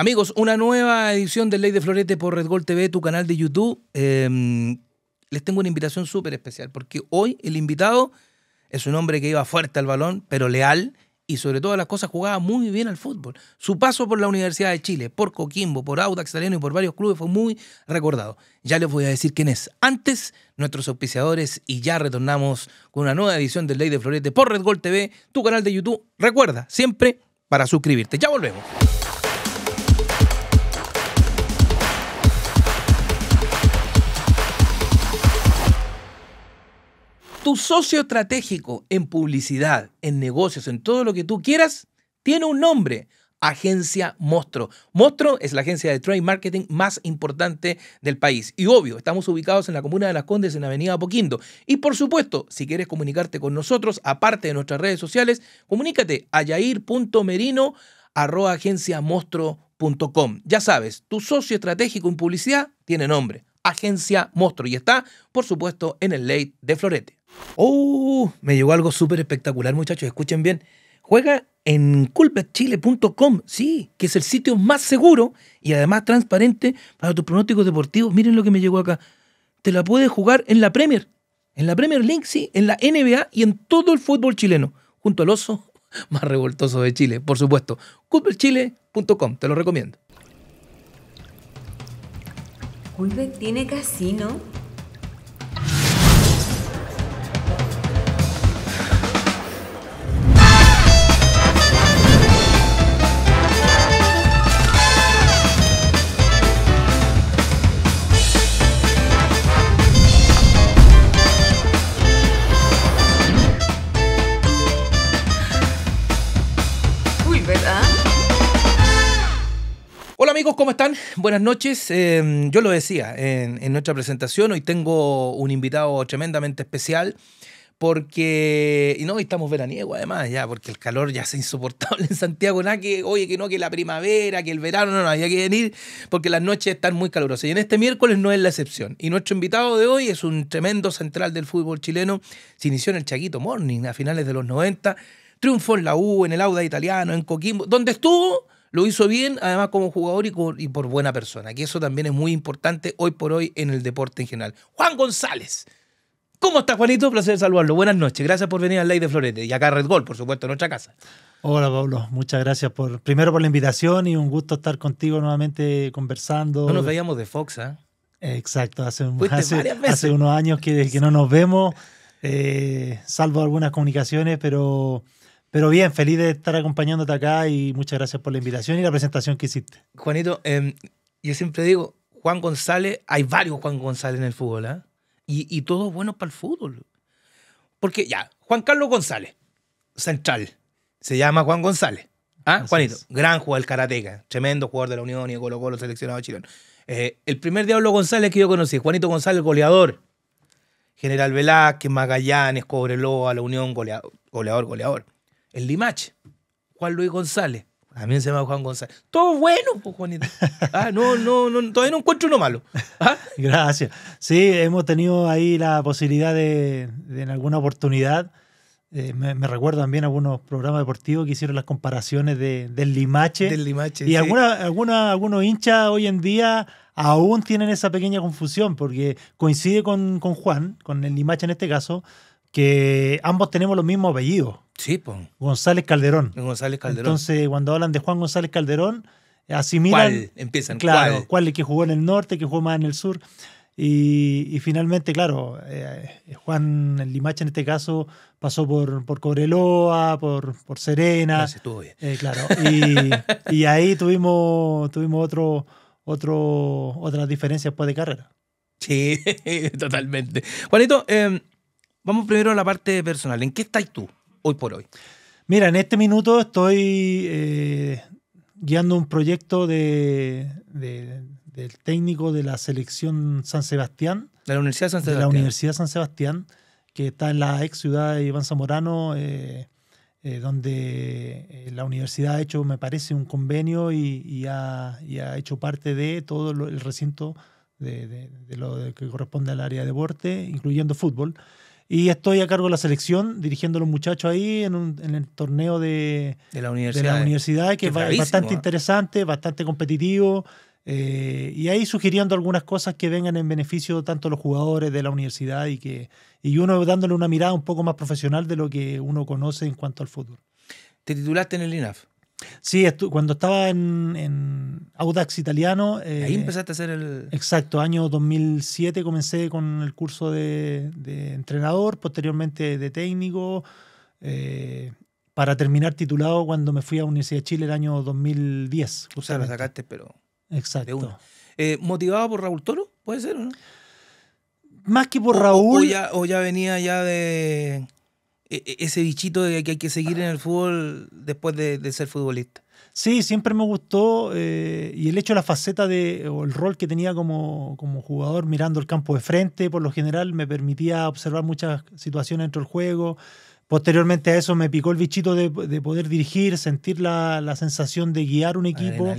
Amigos, una nueva edición de Ley de Florete por Red Gol TV, tu canal de YouTube. Em, les tengo una invitación súper especial porque hoy el invitado es un hombre que iba fuerte al balón, pero leal y sobre todas las cosas jugaba muy bien al fútbol. Su paso por la Universidad de Chile, por Coquimbo, por Audax y por varios clubes fue muy recordado. Ya les voy a decir quién es. Antes, nuestros auspiciadores y ya retornamos con una nueva edición de Ley de Florete por Red Gol TV, tu canal de YouTube. Recuerda, siempre para suscribirte. Ya volvemos. Tu socio estratégico en publicidad, en negocios, en todo lo que tú quieras, tiene un nombre. Agencia Mostro. Mostro es la agencia de trade marketing más importante del país. Y obvio, estamos ubicados en la comuna de Las Condes, en la avenida Poquindo. Y por supuesto, si quieres comunicarte con nosotros, aparte de nuestras redes sociales, comunícate a yair.merino Ya sabes, tu socio estratégico en publicidad tiene nombre, Agencia Mostro, y está, por supuesto, en el Ley de Florete. ¡Oh! Me llegó algo súper espectacular, muchachos. Escuchen bien. Juega en culpechile.com, sí, que es el sitio más seguro y además transparente para tus pronósticos deportivos. Miren lo que me llegó acá. Te la puedes jugar en la Premier, en la Premier League, sí, en la NBA y en todo el fútbol chileno, junto al oso más revoltoso de Chile, por supuesto. culpechile.com, te lo recomiendo. Culpe tiene casino? ¿cómo están? Buenas noches. Em, yo lo decía en, nuestra presentación, hoy tengo un invitado tremendamente especial porque, y no, hoy estamos veraniego además, ya, porque el calor ya es insoportable en Santiago, nada que, oye, que no, que la primavera, que el verano, no, no, había que venir porque las noches están muy calurosas. Y en este miércoles no es la excepción. Y nuestro invitado de hoy es un tremendo central del fútbol chileno, se inició en el Chaguito Morning a finales de los 90, triunfó en la U, en el Auda italiano, en Coquimbo, donde estuvo lo hizo bien, además como jugador y, por buena persona, que eso también es muy importante hoy por hoy en el deporte en general. Juan González. ¿Cómo estás, Juanito? Un Placer saludarlo. Buenas noches. Gracias por venir al Ley de Florete y acá a Red Gol, por supuesto, en nuestra casa. Hola, Pablo. Muchas gracias por primero por la invitación y un gusto estar contigo nuevamente conversando. No nos veíamos de Fox, ¿eh? Exacto. Hace, hace, unos años que, que no nos vemos, eh, salvo algunas comunicaciones, pero pero bien, feliz de estar acompañándote acá y muchas gracias por la invitación y la presentación que hiciste. Juanito, em, yo siempre digo, Juan González, hay varios Juan González en el fútbol, ¿eh? y, y, todos buenos para el fútbol. Porque ya, Juan Carlos González, central, se llama Juan González. ¿ah? Juanito, gran jugador del karateca, tremendo jugador de la Unión y Colo Colo seleccionado chileno. Eh, el primer Diablo González que yo conocí, Juanito González, goleador. General Velázquez, Magallanes, Cobreloa, La Unión, goleador. goleador el Limache, Juan Luis González. A mí se llama Juan González. Todo bueno, Juanito. Ah, no, no, no, todavía no encuentro uno malo. Ah. Gracias. Sí, hemos tenido ahí la posibilidad de, en alguna oportunidad. Eh, me recuerdo también algunos programas deportivos que hicieron las comparaciones de, del limache. Del limache. Y alguna, algunos hinchas hoy en día aún tienen esa pequeña confusión, porque coincide con, con Juan, con el limache en este caso, que ambos tenemos los mismos apellidos. Sí, González Calderón. González Calderón. Entonces, cuando hablan de Juan González Calderón, asimilan. ¿Cuál? Empiezan. Claro, ¿cuál? que jugó en el norte, que jugó más en el sur. Y, finalmente, claro, eh, Juan Limache en este caso pasó por, por Cobreloa, por, por Serena. eh, claro. Y, ahí tuvimos, tuvimos otro, otro, otras diferencias después de carrera. Sí, totalmente. Juanito, eh, vamos primero a la parte personal. ¿En qué estás tú? hoy por hoy? Mira, en este minuto estoy eh, guiando un proyecto del técnico de la selección San Sebastián. De la Universidad San Sebastián. De la Universidad San Sebastián, que está en la ex ciudad de Iván Zamorano. Eh, eh, donde la universidad ha hecho, me parece, un convenio y, ha, hecho parte de todo el recinto de, lo que corresponde al área de deporte, incluyendo fútbol. Y estoy a cargo de la selección, dirigiendo a los muchachos ahí en, el torneo de, la universidad, eh. que es bastante interesante, bastante competitivo. Eh, y ahí sugiriendo algunas cosas que vengan en beneficio tanto de los jugadores de la universidad y que y uno dándole una mirada un poco más profesional de lo que uno conoce en cuanto al fútbol. ¿Te titulaste en el INAF? Sí, cuando estaba en, Audax Italiano. Eh, Ahí empezaste a hacer el. Exacto, año 2007 comencé con el curso de, entrenador, posteriormente de técnico, eh, para terminar titulado cuando me fui a Universidad de Chile el año 2010. O sea, lo sacaste, pero. Exacto. Eh, ¿Motivado por Raúl Toro? ¿Puede ser no? Más que por Raúl. ya, o ya venía ya de e, e, ese bichito de que hay que seguir en el fútbol después de, ser futbolista. Sí, siempre me gustó eh, y el hecho de la faceta de, o el rol que tenía como, jugador mirando el campo de frente, por lo general me permitía observar muchas situaciones dentro del juego. Posteriormente a eso me picó el bichito de, poder dirigir, sentir la, sensación de guiar un equipo.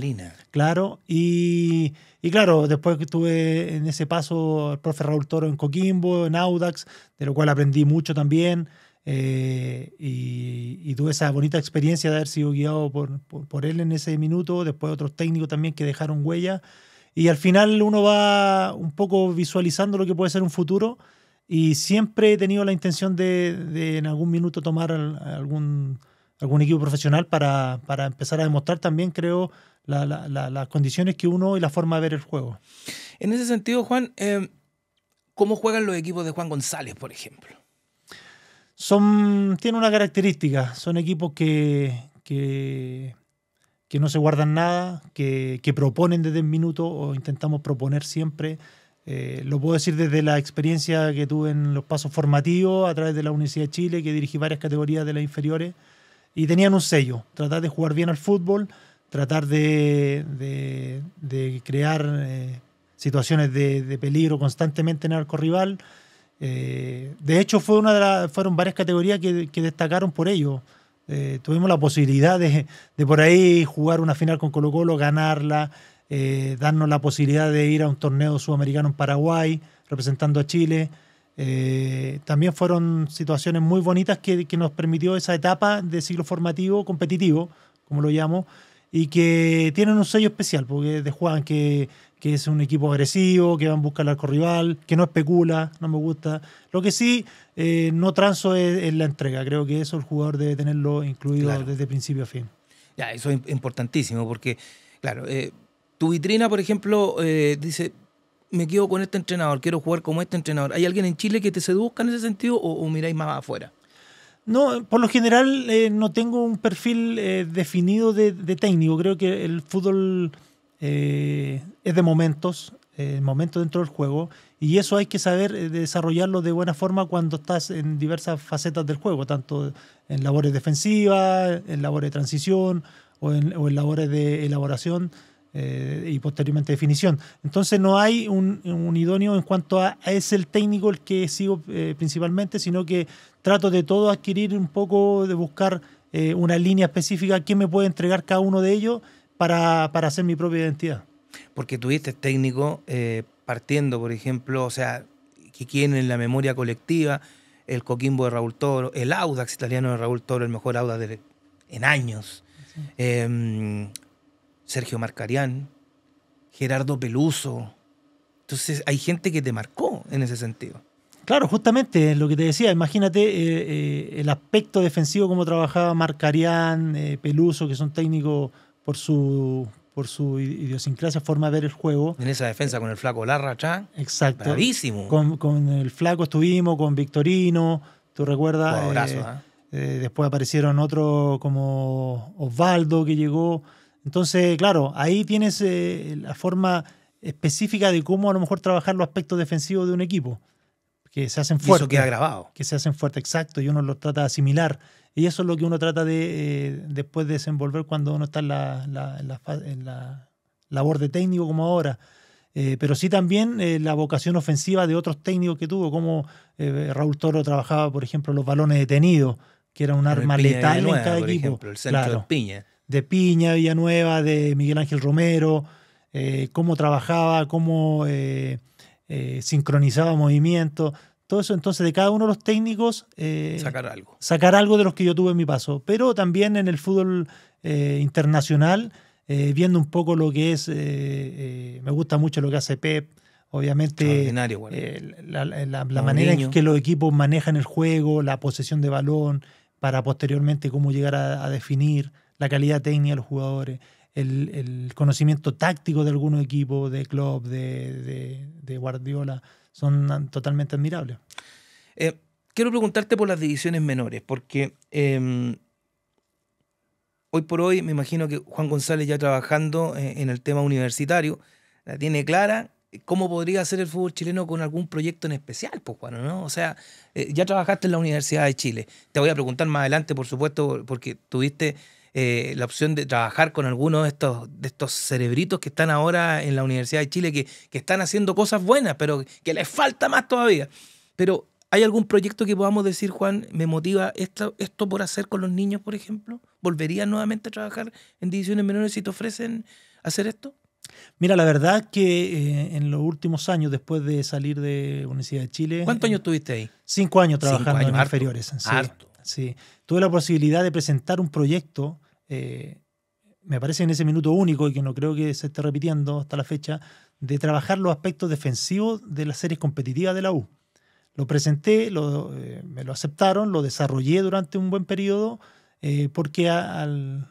Claro, y, y claro, después que estuve en ese paso el profe Raúl Toro en Coquimbo, en Audax, de lo cual aprendí mucho también. Eh, y, tuve esa bonita experiencia de haber sido guiado por, por, él en ese minuto, después otros técnicos también que dejaron huella. Y al final uno va un poco visualizando lo que puede ser un futuro y siempre he tenido la intención de, en algún minuto tomar algún, algún equipo profesional para, para empezar a demostrar también, creo, las condiciones que uno y la forma de ver el juego. En ese sentido, Juan, eh, ¿cómo juegan los equipos de Juan González, por ejemplo? son, tienen una característica, son equipos que, que, no se guardan nada, que, proponen desde el minuto o intentamos proponer siempre. Eh, lo puedo decir desde la experiencia que tuve en los pasos formativos a través de la Universidad de Chile, que dirigí varias categorías de las inferiores, y tenían un sello, tratar de jugar bien al fútbol, tratar de, de, crear eh, situaciones de, de, peligro constantemente en el arco rival, eh, de hecho, fue una de fueron varias categorías que, destacaron por ello. Eh, tuvimos la posibilidad de, por ahí jugar una final con Colo Colo, ganarla, eh, darnos la posibilidad de ir a un torneo sudamericano en Paraguay, representando a Chile. también fueron situaciones muy bonitas que, que, nos permitió esa etapa de ciclo formativo, competitivo, como lo llamo, y que tienen un sello especial, porque de Juan, que que es un equipo agresivo, que van a buscar el arco rival, que no especula, no me gusta. Lo que sí, eh, no transo es, la entrega. Creo que eso el jugador debe tenerlo incluido desde principio a fin. Ya, eso es importantísimo, porque, claro, eh, tu vitrina, por ejemplo, eh, dice, me quedo con este entrenador, quiero jugar como este entrenador. ¿Hay alguien en Chile que te seduzca en ese sentido o, miráis más afuera? No, por lo general no tengo un perfil definido de técnico. Creo que el fútbol eh, es de momentos, eh, momentos dentro del juego, y eso hay que saber eh, desarrollarlo de buena forma cuando estás en diversas facetas del juego, tanto en labores defensivas, en labores de transición o en, o labores de elaboración. y posteriormente definición. Entonces no hay un, idóneo en cuanto a, es el técnico el que sigo principalmente, sino que trato de todo adquirir un poco, de buscar una línea específica, qué me puede entregar cada uno de ellos para, hacer mi propia identidad. Porque tuviste técnico eh, partiendo, por ejemplo, o sea, que quieren en la memoria colectiva, el Coquimbo de Raúl Toro, el Audax italiano de Raúl Toro, el mejor Audax en años, em, Sergio Marcarián, Gerardo Peluso. Entonces hay gente que te marcó en ese sentido. Claro, justamente lo que te decía, imagínate eh, eh, el aspecto defensivo como trabajaba Marcarián, Peluso, que son técnicos por su, por su idiosincrasia, forma de ver el juego. En esa defensa con el flaco Larra Chan. Exacto. Bravísimo. Con, el flaco estuvimos, con Victorino, tú recuerdas. Eh, ¿eh? Eh, después aparecieron otros como Osvaldo que llegó. Entonces, claro, ahí tienes la forma específica de cómo a lo mejor trabajar los aspectos defensivos de un equipo. Que se hacen fuertes. Y eso queda grabado. Que se hacen fuerte, exacto, y uno lo trata de asimilar. Y eso es lo que uno trata de eh, después de desenvolver cuando uno está en la, labor de técnico como ahora. Eh, pero sí también eh, la vocación ofensiva de otros técnicos que tuvo, como Raúl Toro trabajaba, por ejemplo, los balones detenidos, que era un arma letal en cada por Ejemplo, el centro de Piña. De Piña, Villanueva, de Miguel Ángel Romero, cómo trabajaba, cómo sincronizaba movimientos eso. Entonces, de cada uno de los técnicos. Eh, sacar algo. Sacar algo de los que yo tuve en mi paso. Pero también en el fútbol eh, internacional, eh, viendo un poco lo que es. me gusta mucho lo que hace Pep. Obviamente, la, manera en que los equipos manejan el juego, la posesión de balón, para posteriormente cómo llegar a, definir, la calidad técnica de los jugadores. El, conocimiento táctico de algunos equipos, de club de Guardiola son ah, totalmente admirables. Eh, quiero preguntarte por las divisiones menores, porque em, hoy por hoy me imagino que Juan González ya trabajando eh, en el tema universitario, la tiene clara. Eh, ¿Cómo podría hacer el fútbol chileno con algún proyecto en especial, pues, Juan? ¿no? O sea, ya trabajaste en la Universidad de Chile. Te voy a preguntar más adelante, por supuesto, porque tuviste eh, la opción de trabajar con algunos de estos, de estos cerebritos que están ahora en la Universidad de Chile, que, están haciendo cosas buenas, pero que les falta más todavía. Pero, ¿hay algún proyecto que podamos decir, Juan, me motiva esto, esto por hacer con los niños, por ejemplo? ¿Volverías nuevamente a trabajar en divisiones menores si te ofrecen hacer esto? Mira, la verdad que eh, en los últimos años, después de salir de Universidad de Chile. ¿Cuántos eh, años estuviste ahí? Cinco años trabajando en inferiores. sí. Tuve la posibilidad de presentar un proyecto eh, me parece en ese minuto único, y que no creo que se esté repitiendo hasta la fecha, de trabajar los aspectos defensivos de las series competitivas de la U. Lo presenté, eh, me lo aceptaron, lo desarrollé durante un buen periodo, eh, porque al,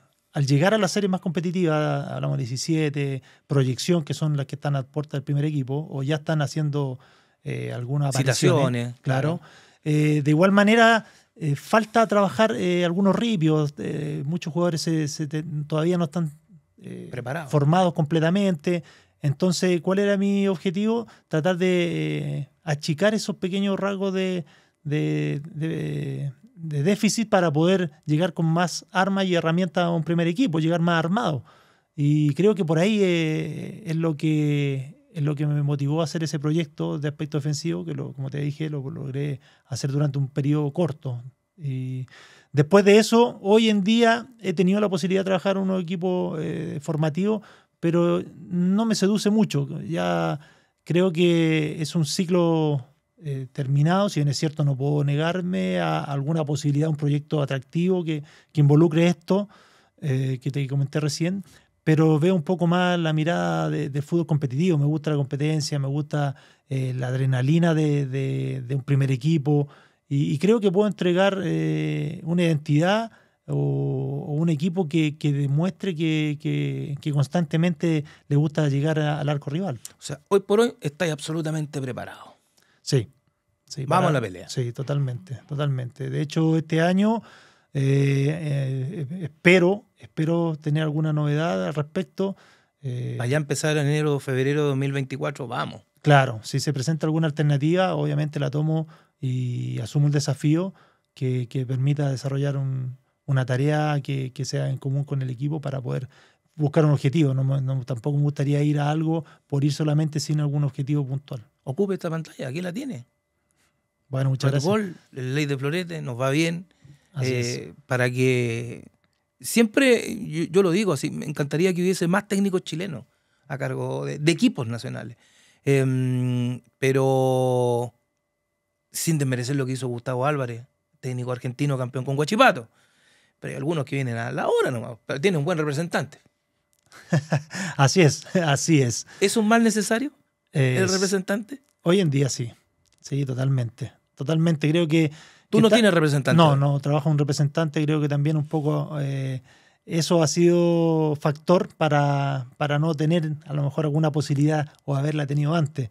llegar a las series más competitivas, hablamos 17, proyección, que son las que están a puerta del primer equipo, o ya están haciendo algunas citaciones, claro. de igual manera eh, falta trabajar eh, algunos ripios, eh, muchos jugadores todavía no están Preparados. formados completamente. Entonces, ¿cuál era mi objetivo? Tratar de achicar esos pequeños rasgos de, de, déficit para poder llegar con más armas y herramientas a un primer equipo, llegar más armado. Y creo que por ahí es lo que es lo que me motivó a hacer ese proyecto de aspecto ofensivo, que lo, como te dije, lo logré hacer durante un periodo corto. Y después de eso, hoy en día he tenido la posibilidad de trabajar en un equipo eh, formativo, pero no me seduce mucho. Ya creo que es un ciclo eh, terminado, si bien es cierto no puedo negarme a alguna posibilidad, un proyecto atractivo que, que involucre esto eh, que te comenté recién, pero veo un poco más la mirada del fútbol competitivo. Me gusta la competencia, me gusta eh, la adrenalina de, un primer equipo y, creo que puedo entregar eh, una identidad o, un equipo que, demuestre que, constantemente le gusta llegar al arco rival. O sea, hoy por hoy estáis absolutamente preparados. Sí. Vamos a la pelea. Sí, totalmente, totalmente. De hecho, este año eh, espero espero tener alguna novedad al respecto. Eh, Allá empezar en enero o febrero de 2024, vamos. Claro, si se presenta alguna alternativa, obviamente la tomo y asumo el desafío que, permita desarrollar una tarea que, sea en común con el equipo para poder buscar un objetivo. tampoco me gustaría ir a algo por ir solamente sin algún objetivo puntual. Ocupe esta pantalla, aquí la tiene. Bueno, muchas El gol, ley de florete, nos va bien. Eh, para que siempre, yo, lo digo así, me encantaría que hubiese más técnicos chilenos a cargo de, equipos nacionales. Em, pero sin desmerecer lo que hizo Gustavo Álvarez, técnico argentino campeón con Guachipato. Pero hay algunos que vienen a la hora nomás, pero tiene un buen representante. así es, así es. ¿Es un mal necesario el representante? Hoy en día sí, sí, totalmente. Totalmente. Creo que Tú no tienes representante. No, no, trabaja un representante. Creo que también un poco eh, eso ha sido factor para, para no tener a lo mejor alguna posibilidad o haberla tenido antes.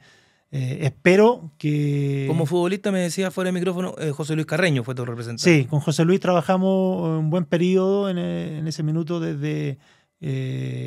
Eh, espero que... Como futbolista me decía fuera de micrófono, eh, José Luis Carreño fue tu representante. Sí, con José Luis trabajamos un buen periodo en, en ese minuto desde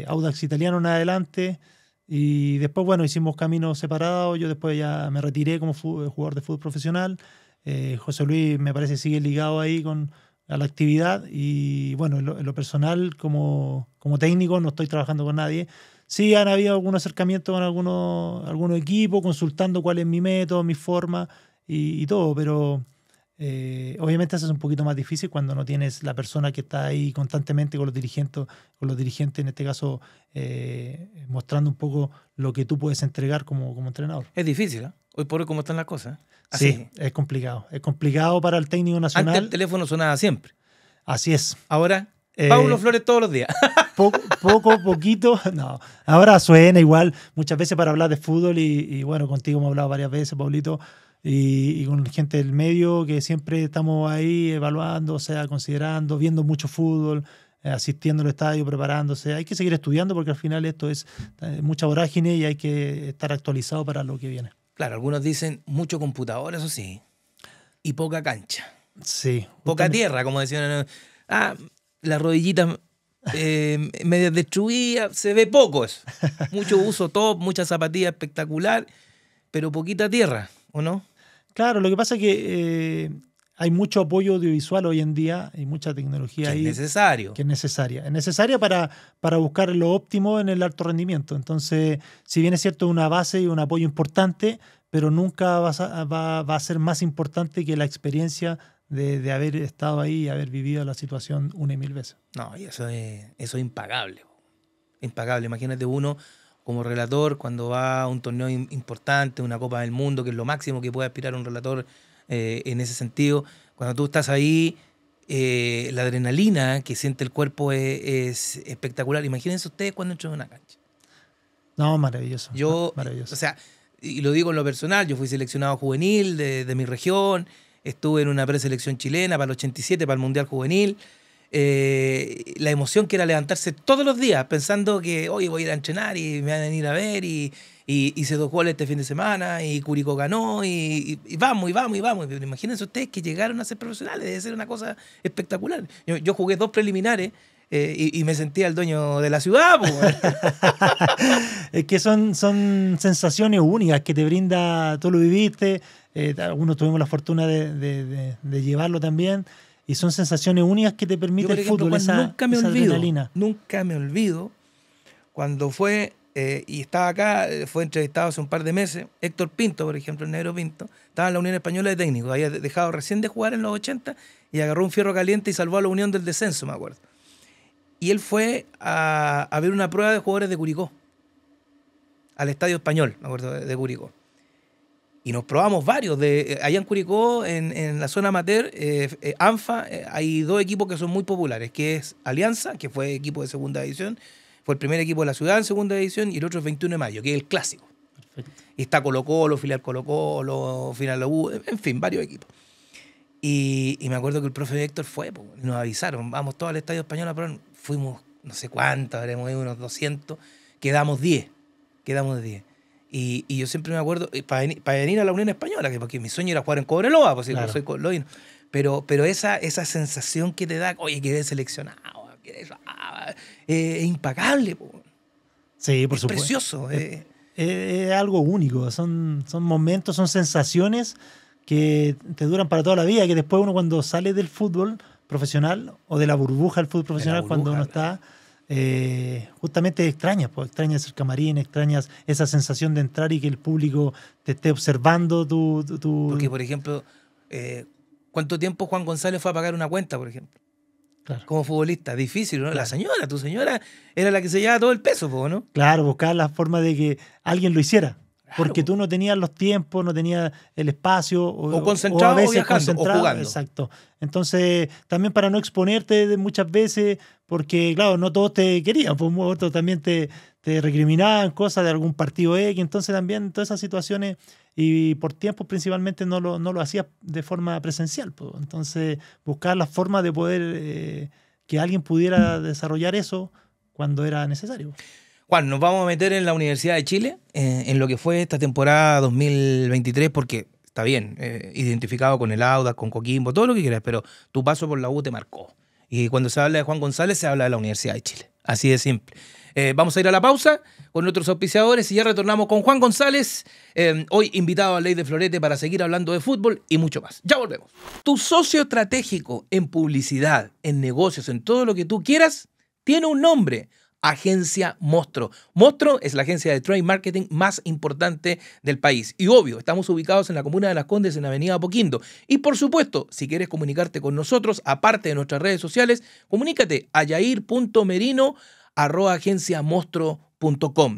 Audax Italiano en adelante. Y después, bueno, hicimos caminos separados. Yo después ya me retiré como jugador de fútbol profesional. Eh, José Luis me parece sigue ligado ahí con, a la actividad y bueno, en lo, personal como, como técnico no estoy trabajando con nadie. Sí han habido algún acercamiento con algunos algunos equipos, consultando cuál es mi método, mi forma y, todo, pero eh, obviamente eso es un poquito más difícil cuando no tienes la persona que está ahí constantemente con los dirigentes, con los dirigentes en este caso eh, mostrando un poco lo que tú puedes entregar como, como entrenador. Es difícil, ¿eh? hoy por hoy cómo están las cosas. Sí, es complicado. Es complicado para el técnico nacional. Antes el teléfono sonaba siempre. Así es. Ahora, eh, Pablo Flores todos los días. Poco, poquito. No. Ahora suena igual muchas veces para hablar de fútbol y, bueno, contigo hemos hablado varias veces, Paulito. Y, y, con gente del medio que siempre estamos ahí evaluando, o sea, considerando, viendo mucho fútbol, eh, asistiendo al estadio, preparándose. Hay que seguir estudiando porque al final esto es eh, mucha vorágine y hay que estar actualizado para lo que viene. Claro, algunos dicen mucho computador, eso sí, y poca cancha. Sí. Poca tierra, como decían. Ah, las rodillitas eh, medias destruidas, se ve poco eso. Mucho uso top, mucha zapatilla espectacular, pero poquita tierra, ¿o no? Claro, lo que pasa es que eh, hay mucho apoyo audiovisual hoy en día y mucha tecnología que Es necesario. Que es necesaria. Es necesaria para, para buscar lo óptimo en el alto rendimiento. Entonces, si bien es cierto, una base y un apoyo importante, pero nunca va a, ser más importante que la experiencia de, haber estado ahí y haber vivido la situación una y mil veces. No, y eso es, eso impagable. Impagable. Imagínate uno como relator cuando va a un torneo importante, una Copa del Mundo, que es lo máximo que puede aspirar un relator eh, en ese sentido. Cuando tú estás ahí, eh, la adrenalina que siente el cuerpo es, espectacular. Imagínense ustedes cuando entran en una cancha. No, maravilloso. Yo, o sea, y lo digo en lo personal, yo fui seleccionado juvenil de mi región, estuve en una preselección chilena para el 87, para el Mundial Juvenil. Eh, la emoción que era levantarse todos los días pensando que hoy voy a ir a entrenar y me van a venir a ver y, y hice dos goles este fin de semana y Curicó ganó y, vamos y vamos y vamos. imagínense ustedes que llegaron a ser profesionales, debe ser una cosa espectacular. Yo, jugué dos preliminares. Eh, y, y, me sentía el dueño de la ciudad. es que son, son sensaciones únicas que te brinda, tú lo viviste, eh, algunos tuvimos la fortuna de, de llevarlo también. Y son sensaciones únicas que te permite el fútbol, nunca me olvido, Nunca me olvido cuando fue, eh, y estaba acá, eh, fue entrevistado hace un par de meses, Héctor Pinto, por ejemplo, el negro Pinto, estaba en la Unión Española de Técnicos, había dejado recién de jugar en los 80 y agarró un fierro caliente y salvó a la Unión del descenso, me acuerdo. Y él fue a, ver una prueba de jugadores de Curicó, al Estadio Español, me acuerdo, de Curicó y nos probamos varios. De, eh, allá en Curicó, en, en la zona amateur, eh, eh, ANFA, hay dos equipos que son muy populares, que es Alianza, que fue equipo de segunda edición, fue el primer equipo de la ciudad en segunda edición, y el otro es 21 de mayo, que es el clásico. Y está Colo Colo, filial Colo Colo, final U, en fin, varios equipos. Y, y me acuerdo que el profe Héctor fue, nos avisaron, vamos todos al Estadio Español pero fuimos no sé cuántos, habremos ido unos 200, quedamos 10, quedamos 10 y, yo siempre me acuerdo, eh, para, venir, a la Unión Española, que porque mi sueño era jugar en Cobreloa, pues soy Pero, pero esa, esa sensación que te da, oye, quedé seleccionado, que ah, eh, es impagable. Sí, por es Precioso. Eh. Es, algo único. Son, son momentos, son sensaciones que te duran para toda la vida, que después uno cuando sale del fútbol profesional o de la burbuja del fútbol profesional, cuando uno está eh, justamente extrañas, pues, extrañas el camarín, extrañas esa sensación de entrar y que el público te esté observando tu... tu, Porque, por ejemplo, eh, ¿cuánto tiempo Juan González fue a pagar una cuenta, por ejemplo? Como futbolista, difícil, ¿no? La señora, tu señora, era la que se llevaba todo el peso, ¿no? Claro, buscar la forma de que alguien lo hiciera porque tú no tenías los tiempos, no tenías el espacio. O, concentrado o, a veces Exacto. Entonces, también para no exponerte muchas veces, porque claro, no todos te querían, pues otros también te, te recriminaban cosas de algún partido X, entonces también todas esas situaciones y por tiempo principalmente no lo, no lo hacías de forma presencial. Pues. Entonces, buscar la forma de poder eh, que alguien pudiera mm. desarrollar eso cuando era necesario. Juan, nos vamos a meter en la Universidad de Chile, eh, en lo que fue esta temporada 2023, porque está bien, eh, identificado con el Audas, con Coquimbo, todo lo que quieras, pero tu paso por la U te marcó. Y cuando se habla de Juan González, se habla de la Universidad de Chile. Así de simple. Eh, vamos a ir a la pausa con nuestros auspiciadores y ya retornamos con Juan González, hoy invitado a Ley de Florete para seguir hablando de fútbol y mucho más. Ya volvemos. Tu socio estratégico en publicidad, en negocios, en todo lo que tú quieras, tiene un nombre agencia Mostro. Mostro es la agencia de trade marketing más importante del país. Y obvio, estamos ubicados en la comuna de Las Condes, en la Avenida Poquindo Y por supuesto, si quieres comunicarte con nosotros, aparte de nuestras redes sociales, comunícate a yair.merino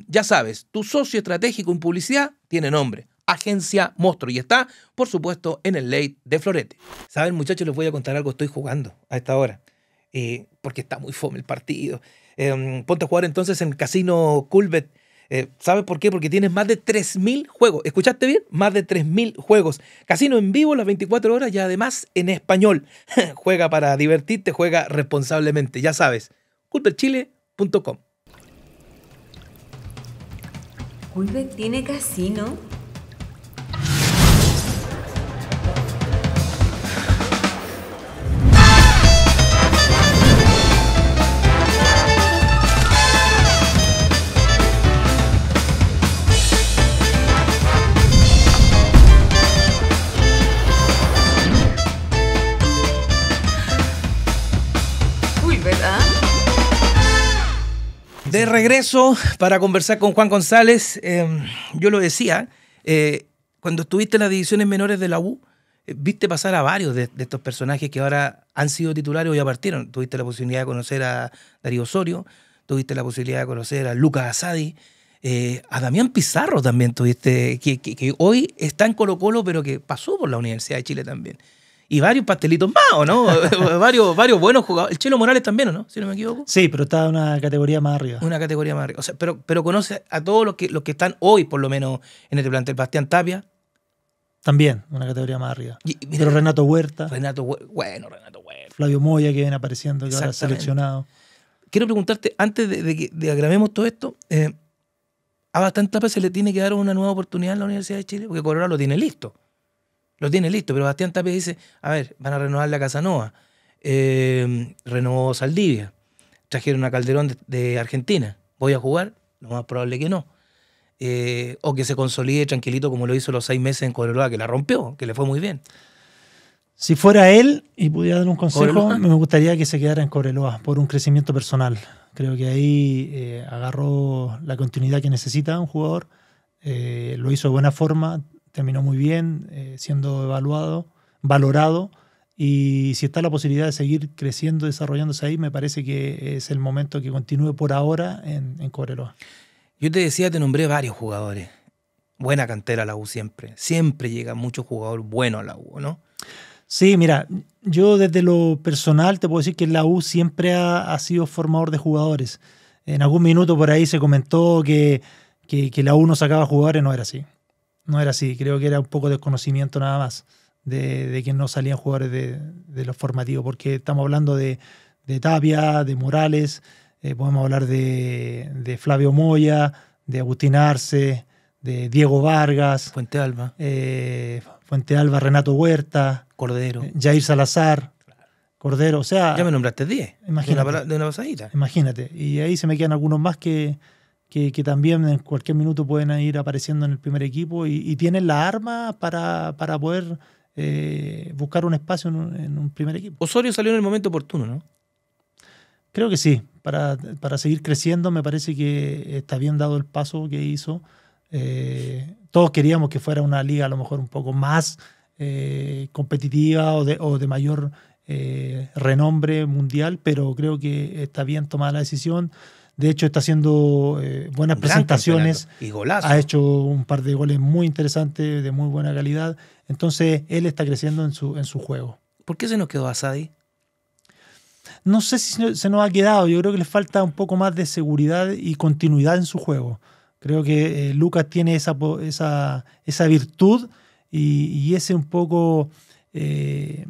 Ya sabes, tu socio estratégico en publicidad tiene nombre. Agencia Monstruo. Y está, por supuesto, en el late de Florete. Saben, muchachos, les voy a contar algo. Estoy jugando a esta hora. Eh, porque está muy fome el partido. Em, ponte a jugar entonces en Casino Culbert, eh, ¿Sabes por qué? Porque tienes más de 3.000 juegos. ¿Escuchaste bien? Más de 3.000 juegos. Casino en vivo las 24 horas y además en español. juega para divertirte, juega responsablemente. Ya sabes, culbertchile.com Culvet tiene casino? regreso para conversar con Juan González. Em, yo lo decía, eh, cuando estuviste en las divisiones menores de la U, eh, viste pasar a varios de, estos personajes que ahora han sido titulares o ya partieron. Tuviste la posibilidad de conocer a Darío Osorio, tuviste la posibilidad de conocer a Lucas Asadi, eh, a Damián Pizarro también tuviste, que hoy está en Colo Colo, pero que pasó por la Universidad de Chile también y varios pastelitos más, ¿o no? varios, varios buenos jugadores. El Chelo Morales también, ¿o no? Si no me equivoco. Sí, pero está en una categoría más arriba. Una categoría más arriba. O sea, pero, pero conoce a todos los que, los que están hoy, por lo menos, en este plantel. Bastián Tapia. También, una categoría más arriba. Y, pero Renato Huerta. Renato Huerta. Bueno, Renato Huerta. Flavio Moya, que viene apareciendo, que ahora seleccionado. Quiero preguntarte, antes de, que agravemos todo esto, eh, ¿a Bastián Tapia se le tiene que dar una nueva oportunidad en la Universidad de Chile? Porque Colorado lo tiene listo. Lo tiene listo, pero Bastián Tapia dice, a ver, van a renovar la Casanova. Em, renovó Saldivia. Trajeron a Calderón de, Argentina. ¿Voy a jugar? Lo más probable que no. Eh, o que se consolide tranquilito como lo hizo los seis meses en Cobreloa, que la rompió, que le fue muy bien. Si fuera él y pudiera dar un consejo, me gustaría que se quedara en Cobreloa por un crecimiento personal. Creo que ahí eh, agarró la continuidad que necesita un jugador, eh, lo hizo de buena forma, terminó muy bien eh, siendo evaluado, valorado. Y si está la posibilidad de seguir creciendo, desarrollándose ahí, me parece que es el momento que continúe por ahora en, en Cobreloa. Yo te decía, te nombré varios jugadores. Buena cantera la U siempre. Siempre llega mucho jugador bueno a la U, ¿no? Sí, mira, yo desde lo personal te puedo decir que la U siempre ha, sido formador de jugadores. En algún minuto por ahí se comentó que, que la U no sacaba jugadores, no era así no era así. Creo que era un poco desconocimiento nada más de, que no salían jugadores de, los formativos, porque estamos hablando de, de Tapia, de Morales, eh, podemos hablar de, Flavio Moya, de Agustín Arce, de Diego Vargas, Fuente Alba, eh, Fuente Alba, Renato Huerta, Cordero, eh, Jair Salazar. Cordero, o sea. Ya me nombraste 10. Imagínate. De de Imagínate. Y ahí se me quedan algunos más que, que, también en cualquier minuto pueden ir apareciendo en el primer equipo y, tienen la arma para, poder eh, buscar un espacio en un, primer equipo. Osorio salió en el momento oportuno, ¿no? Creo que sí. Para, seguir creciendo me parece que está bien dado el paso que hizo. Eh, todos queríamos que fuera una liga a lo mejor un poco más eh, competitiva o de, mayor renombre mundial, pero creo que está bien tomada la decisión. De hecho, está haciendo eh, buenas presentaciones. Y golazo. Ha hecho un par de goles muy interesantes, de muy buena calidad. Entonces, él está creciendo en su, en su juego. ¿Por qué se nos quedó Asadi? No sé si se nos ha quedado. Yo creo que le falta un poco más de seguridad y continuidad en su juego. Creo que eh, Lucas tiene esa, esa, virtud y, ese un poco eh,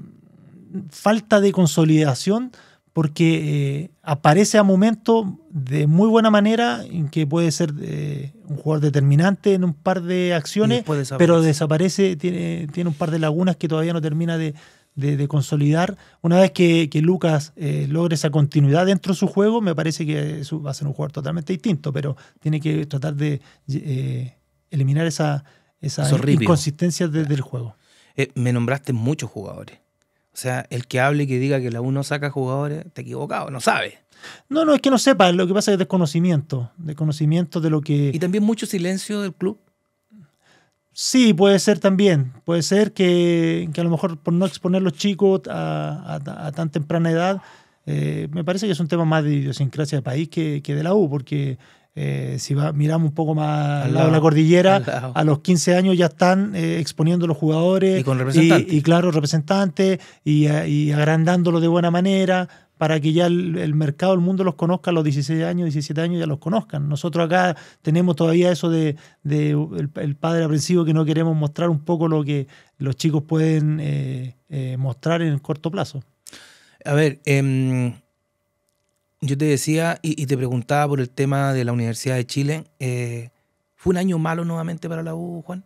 falta de consolidación porque eh, aparece a momento de muy buena manera, en que puede ser eh, un jugador determinante en un par de acciones, pero desaparece, tiene, tiene un par de lagunas que todavía no termina de, consolidar. Una vez que, Lucas eh, logre esa continuidad dentro de su juego, me parece que va a ser un jugador totalmente distinto, pero tiene que tratar de eliminar esa, esas inconsistencias desde el juego. me nombraste muchos jugadores. O sea, el que hable y que diga que la U no saca jugadores, está equivocado, no sabe. No, no, es que no sepa, lo que pasa es desconocimiento, desconocimiento de lo que... Y también mucho silencio del club. Sí, puede ser también, puede ser que, a lo mejor por no exponer los chicos a, tan temprana edad, eh, me parece que es un tema más de idiosincrasia del país que, que de la U, porque eh, si miramos un poco más al lado, de la cordillera, a los 15 años ya están eh, exponiendo los jugadores. Y claro, representantes, y, eh, agrandándolos de buena manera para que ya el, mercado, el mundo los conozca a los 16 años, 17 años, ya los conozcan. Nosotros acá tenemos todavía eso de, el, padre aprensivo que no queremos mostrar un poco lo que los chicos pueden mostrar en el corto plazo. A ver, em, yo te decía y, te preguntaba por el tema de la Universidad de Chile. Eh, ¿Fue un año malo nuevamente para la U, Juan?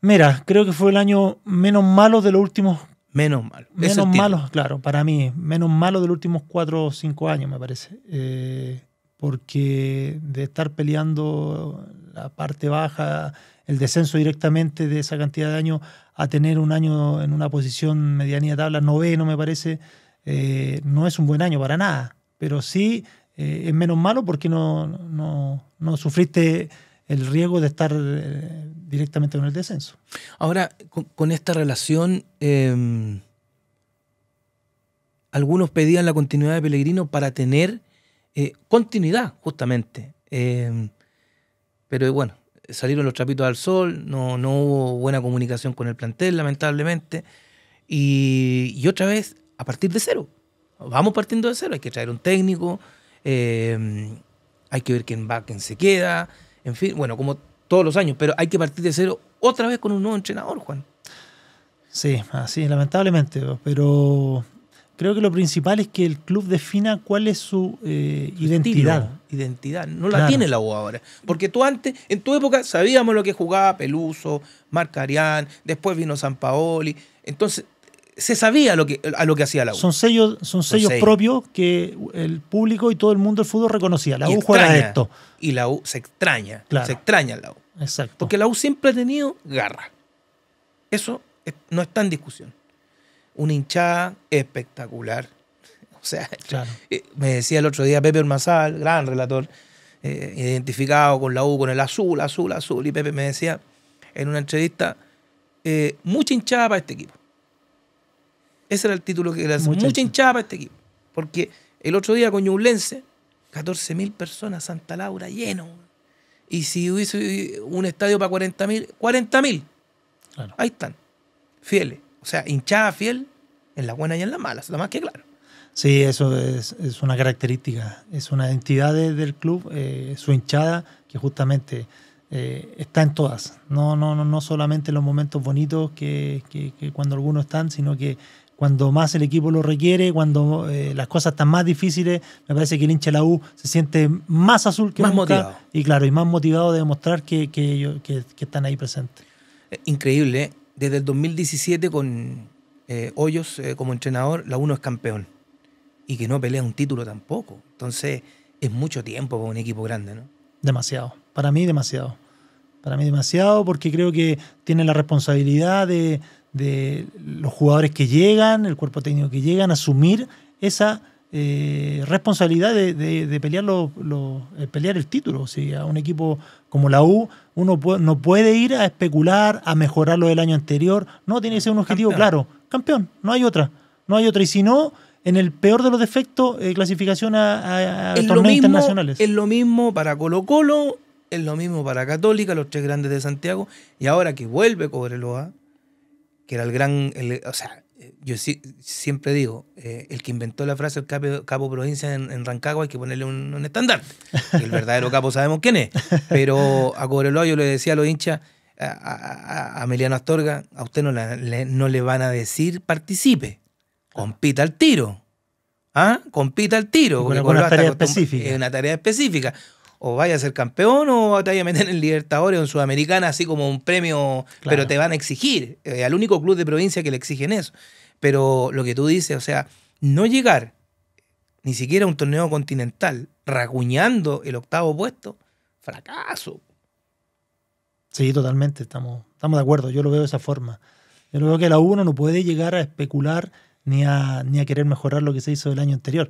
Mira, creo que fue el año menos malo de los últimos. Menos malo. Menos malo, claro, para mí. Menos malo de los últimos cuatro o cinco años, me parece. Eh, porque de estar peleando la parte baja, el descenso directamente de esa cantidad de años, a tener un año en una posición medianía tabla, noveno, me parece eh, no es un buen año para nada, pero sí eh, es menos malo porque no, sufriste el riesgo de estar eh, directamente con el descenso. Ahora, con, esta relación, em, algunos pedían la continuidad de Pellegrino para tener continuidad, justamente. Em, pero bueno, salieron los trapitos al sol, no, no hubo buena comunicación con el plantel, lamentablemente. y, otra vez a partir de cero. Vamos partiendo de cero. Hay que traer un técnico, em, hay que ver quién va, quién se queda, en fin, bueno, como todos los años, pero hay que partir de cero otra vez con un nuevo entrenador, Juan. Sí, así, lamentablemente, pero creo que lo principal es que el club defina cuál es su, eh, identidad. identidad, no la tiene la U ahora. Porque tú antes, en tu época, sabíamos lo que jugaba Peluso, Marc Arián, después vino San Paoli. Entonces, se sabía lo que, a lo que hacía la U. Son sellos, son sellos, propios que el público y todo el mundo del fútbol reconocía. La U juega esto. Y la U se extraña. Se extraña la U. Exacto. Porque la U siempre ha tenido garra. Eso no está en discusión. Una hinchada espectacular. O sea, eh, me decía el otro día Pepe Ormazal, gran relator, eh, identificado con la U, con el azul, azul, azul. Y Pepe me decía en una entrevista, eh, mucha hinchada para este equipo. Ese era el título que le hacía mucha, hinchada para este equipo. Porque el otro día con Ñublense, 14.000 personas, Santa Laura lleno. Y si hubiese un estadio para 40.000, 40.000. Claro. Ahí están, fieles. O sea, hinchada fiel en las buenas y en las malas, lo más que claro. Sí, eso es, una característica, es una identidad del club, eh, su hinchada, que justamente eh, está en todas. No, no, no, solamente en los momentos bonitos que cuando algunos están, sino que cuando más el equipo lo requiere, cuando eh, las cosas están más difíciles. Me parece que el hincha de la U se siente más azul que más motivado. Y claro, y más motivado de demostrar que, que, están ahí presentes. Eh, increíble, ¿eh? desde el 2017 con Hoyos como entrenador, la U es campeón y que no pelea un título tampoco. Entonces, es mucho tiempo para un equipo grande, ¿no? Demasiado, para mí demasiado. Para mí demasiado porque creo que tiene la responsabilidad de, de los jugadores que llegan, el cuerpo técnico que llegan, asumir esa eh, responsabilidad de, pelear, lo, eh, pelear el título. si a un equipo como la U, uno no puede ir a especular, a mejorar lo del año anterior. No, tiene que ser un objetivo claro. Campeón, no hay otra. No hay otra. Y si no, en el peor de los defectos, eh, clasificación a, torneos internacionales. Es lo mismo para Colo Colo, es lo mismo para Católica, los tres grandes de Santiago, y ahora que vuelve Cobreloa, que era el gran, o sea, yo siempre digo, eh, el que inventó la frase el capo, provincia en, Rancagua hay que ponerle un, un estandarte. El verdadero capo sabemos quién es. Pero a Cobreloa yo le decía a los hinchas, a, a, Emiliano Astorga, a usted no, le, no le van a decir participe, compita al tiro. ¿Ah? Compita al tiro. una tarea específica. Una tarea específica o vaya a ser campeón o te vaya a meter en Libertadores o en Sudamericana, así como un premio, pero te van a exigir, eh, al único club de provincia que le exigen eso. Pero lo que tú dices, o sea, no llegar ni siquiera a un torneo continental, raguñando el octavo puesto, fracaso. Sí, totalmente, estamos, estamos de acuerdo, yo lo veo de esa forma. Yo lo veo que la 1 no puede llegar a especular ni a, ni a querer mejorar lo que se hizo el año anterior.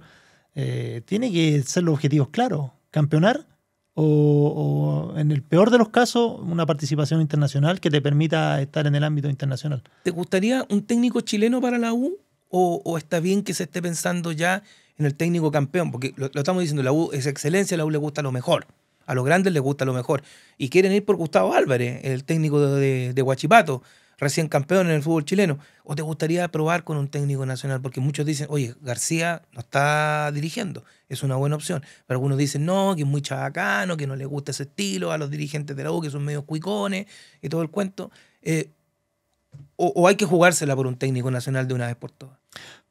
Eh, tiene que ser los objetivos claros, campeonar o, en el peor de los casos, una participación internacional que te permita estar en el ámbito internacional. ¿Te gustaría un técnico chileno para la U o, está bien que se esté pensando ya en el técnico campeón? Porque lo, estamos diciendo, la U es excelencia, la U le gusta lo mejor, a los grandes les gusta lo mejor. Y quieren ir por Gustavo Álvarez, el técnico de, de, de recién campeón en el fútbol chileno? ¿O te gustaría probar con un técnico nacional? Porque muchos dicen, oye, García no está dirigiendo, es una buena opción. Pero algunos dicen, no, que es muy chabacano, que no le gusta ese estilo, a los dirigentes de la U, que son medio cuicones y todo el cuento. Eh, o, hay que jugársela por un técnico nacional de una vez por todas?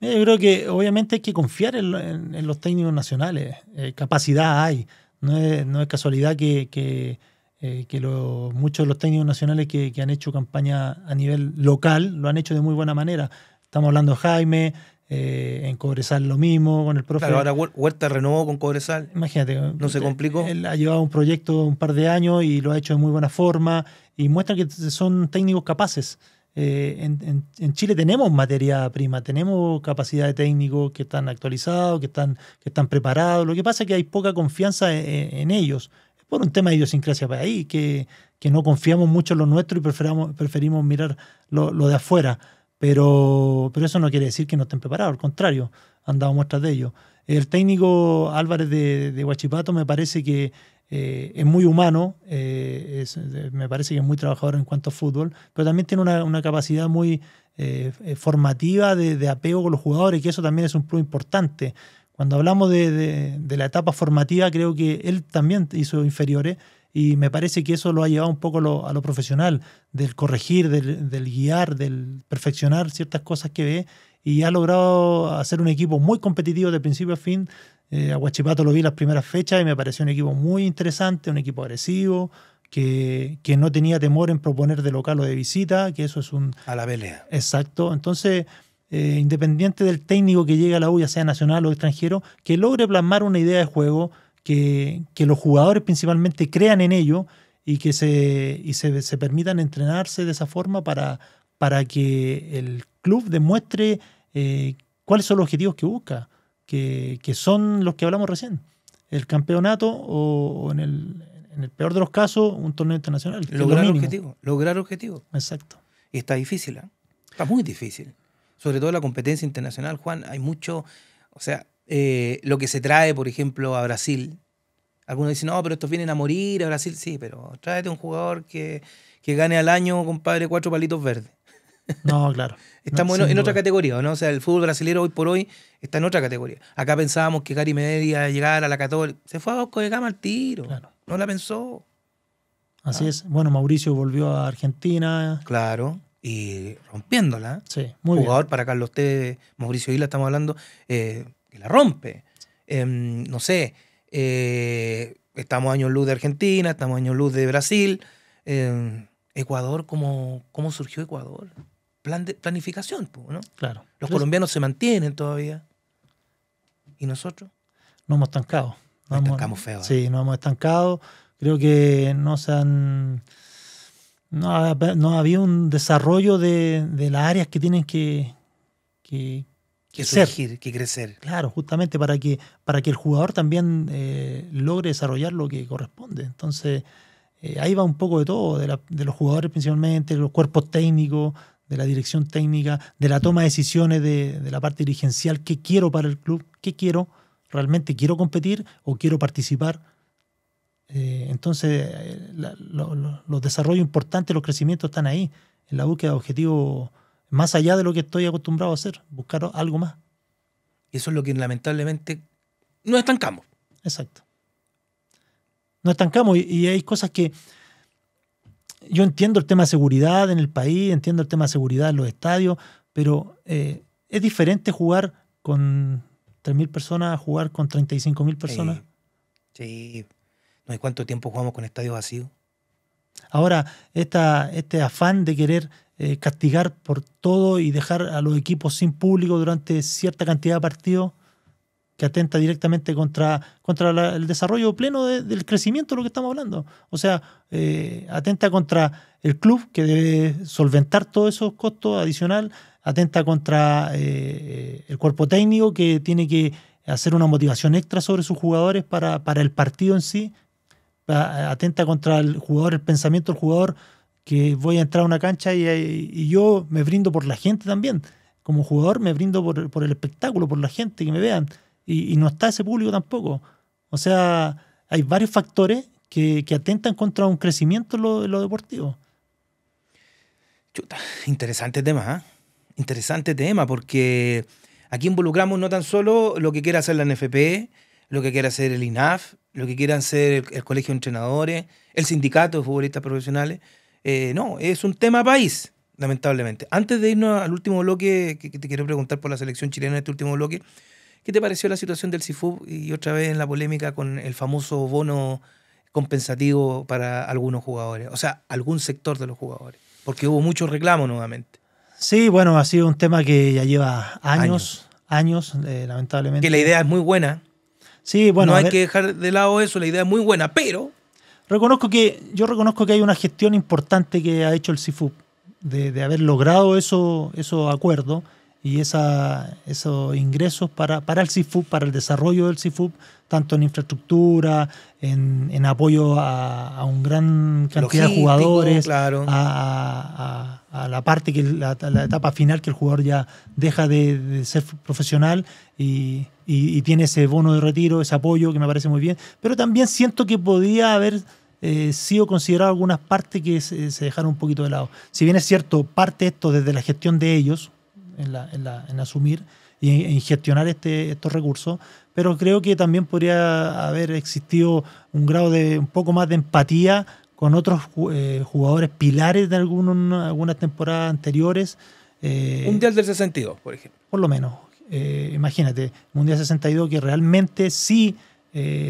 Yo creo que obviamente hay que confiar en, los técnicos nacionales. Eh, capacidad hay. No es, casualidad que eh, que muchos de los técnicos nacionales que, que, han hecho campaña a nivel local lo han hecho de muy buena manera. Estamos hablando de Jaime, eh, en Cobresal lo mismo, con el profe. Pero ahora Huerta renovó con Cobresal. Imagínate. No se eh, complicó. Él ha llevado un proyecto un par de años y lo ha hecho de muy buena forma y muestra que son técnicos capaces. en, en, Chile tenemos materia prima, tenemos capacidad de técnicos que están actualizados, que están, que están preparados. Lo que pasa es que hay poca confianza en ellos, por un tema de idiosincrasia para ahí, que, no confiamos mucho en lo nuestro y preferamos, preferimos mirar lo, de afuera. Pero, pero eso no quiere decir que no estén preparados, al contrario, han dado muestras de ello. El técnico Álvarez de, de Huachipato me parece que eh, es muy humano, eh, eh, me parece que es muy trabajador en cuanto a fútbol, pero también tiene una, capacidad muy formativa de, de, apego con los jugadores, que eso también es un plus importante. Cuando hablamos de, la etapa formativa, creo que él también hizo inferiores y me parece que eso lo ha llevado un poco a lo profesional, del corregir, del, guiar, del perfeccionar ciertas cosas que ve y ha logrado hacer un equipo muy competitivo de principio a fin. Eh, a Guachipato lo vi las primeras fechas y me pareció un equipo muy interesante, un equipo agresivo, que, que, no tenía temor en proponer de local o de visita, que eso es un... A la pelea. Exacto. Entonces, eh, independiente del técnico que llegue a la U, ya sea nacional o extranjero, que logre plasmar una idea de juego, que, los jugadores principalmente crean en ello y que se, y se, permitan entrenarse de esa forma para, para que el club demuestre eh, cuáles son los objetivos que busca, que, son los que hablamos recién, el campeonato o, en, el, peor de los casos un torneo internacional. Lograr objetivos, lograr objetivos. Exacto. Y está difícil, ¿eh? está muy difícil sobre todo la competencia internacional, Juan, hay mucho, o sea, eh, lo que se trae, por ejemplo, a Brasil. Algunos dicen, no, pero estos vienen a morir a Brasil, sí, pero tráete un jugador que, que gane al año, compadre, cuatro palitos verdes. No, claro. Estamos en, otra categoría, ¿no? O sea, el fútbol brasileño hoy por hoy está en otra categoría. Acá pensábamos que Gary Media iba a llegar a la 14. Se fue a Bosco de Gama al tiro. No la pensó. Así ah. es. Bueno, Mauricio volvió a Argentina. Claro y rompiéndola. Sí, muy Jugador para Carlos T, Mauricio Isla, estamos hablando, eh, que la rompe. Em, no sé, eh, estamos años luz de Argentina, estamos años luz de Brasil. Em, Ecuador, ¿cómo, ¿cómo surgió Ecuador? Plan de, planificación, ¿no? Claro. Los colombianos se mantienen todavía. ¿Y nosotros? no hemos estancado. Nos, estancamos feo. Sí, ¿eh? nos hemos estancado. Creo que no se han no, había un desarrollo de, las áreas que tienen que, que, que, surgir, que crecer. Claro, justamente para que, para que el jugador también eh, logre desarrollar lo que corresponde. Entonces, eh, ahí va un poco de todo, de, los jugadores principalmente, de los cuerpos técnicos, de la dirección técnica, de la toma de decisiones de, de la parte dirigencial, qué quiero para el club, qué quiero, realmente quiero competir o quiero participar eh, entonces, eh, los desarrollos importantes, los crecimientos están ahí, en la búsqueda de objetivos más allá de lo que estoy acostumbrado a hacer, buscar algo más. Y eso es lo que lamentablemente no estancamos. Exacto. no estancamos y, hay cosas que, yo entiendo el tema de seguridad en el país, entiendo el tema de seguridad en los estadios, pero eh, es diferente jugar con 3.000 personas a jugar con 35.000 personas. sí no hay cuánto tiempo jugamos con estadio vacío. Ahora, esta, este afán de querer eh, castigar por todo y dejar a los equipos sin público durante cierta cantidad de partidos que atenta directamente contra, contra el desarrollo pleno del crecimiento de lo que estamos hablando. O sea, eh, atenta contra el club que debe solventar todos esos costos adicionales, atenta contra eh, el cuerpo técnico que tiene que hacer una motivación extra sobre sus jugadores para, para el partido en sí, atenta contra el jugador, el pensamiento del jugador, que voy a entrar a una cancha y, yo me brindo por la gente también. Como jugador me brindo por, el espectáculo, por la gente, que me vean. Y, no está ese público tampoco. O sea, hay varios factores que, atentan contra un crecimiento en lo, deportivo. Chuta, interesante tema, ¿ah? Interesante tema, porque aquí involucramos no tan solo lo que quiere hacer la NFP, lo que quiere hacer el INAF, lo que quieran ser el, colegio de entrenadores, el sindicato de futbolistas profesionales. Eh, no, es un tema país, lamentablemente. Antes de irnos al último bloque, que, te quiero preguntar por la selección chilena de este último bloque, ¿qué te pareció la situación del CIFUB y otra vez en la polémica con el famoso bono compensativo para algunos jugadores? O sea, algún sector de los jugadores, porque hubo mucho reclamo nuevamente. Sí, bueno, ha sido un tema que ya lleva años, años, eh, lamentablemente. Que la idea es muy buena bueno. No hay que dejar de lado eso, la idea es muy buena, pero. Reconozco que, yo reconozco que hay una gestión importante que ha hecho el CIFUP de, haber logrado esos eso acuerdos y esos ingresos para, el CIFUB, para el desarrollo del CIFUB, tanto en infraestructura, en, apoyo a, a un gran cantidad de jugadores, a, la parte, que la, etapa final que el jugador ya deja de, ser profesional y, tiene ese bono de retiro, ese apoyo que me parece muy bien. Pero también siento que podía haber... Eh, sido considerado algunas partes que se, se dejaron un poquito de lado. Si bien es cierto, parte esto desde la gestión de ellos, en, asumir y en, gestionar este, estos recursos, pero creo que también podría haber existido un grado de un poco más de empatía con otros eh, jugadores pilares de algunas temporadas anteriores. Eh, mundial del 62, por ejemplo. Por lo menos. Eh, imagínate, Mundial 62 que realmente sí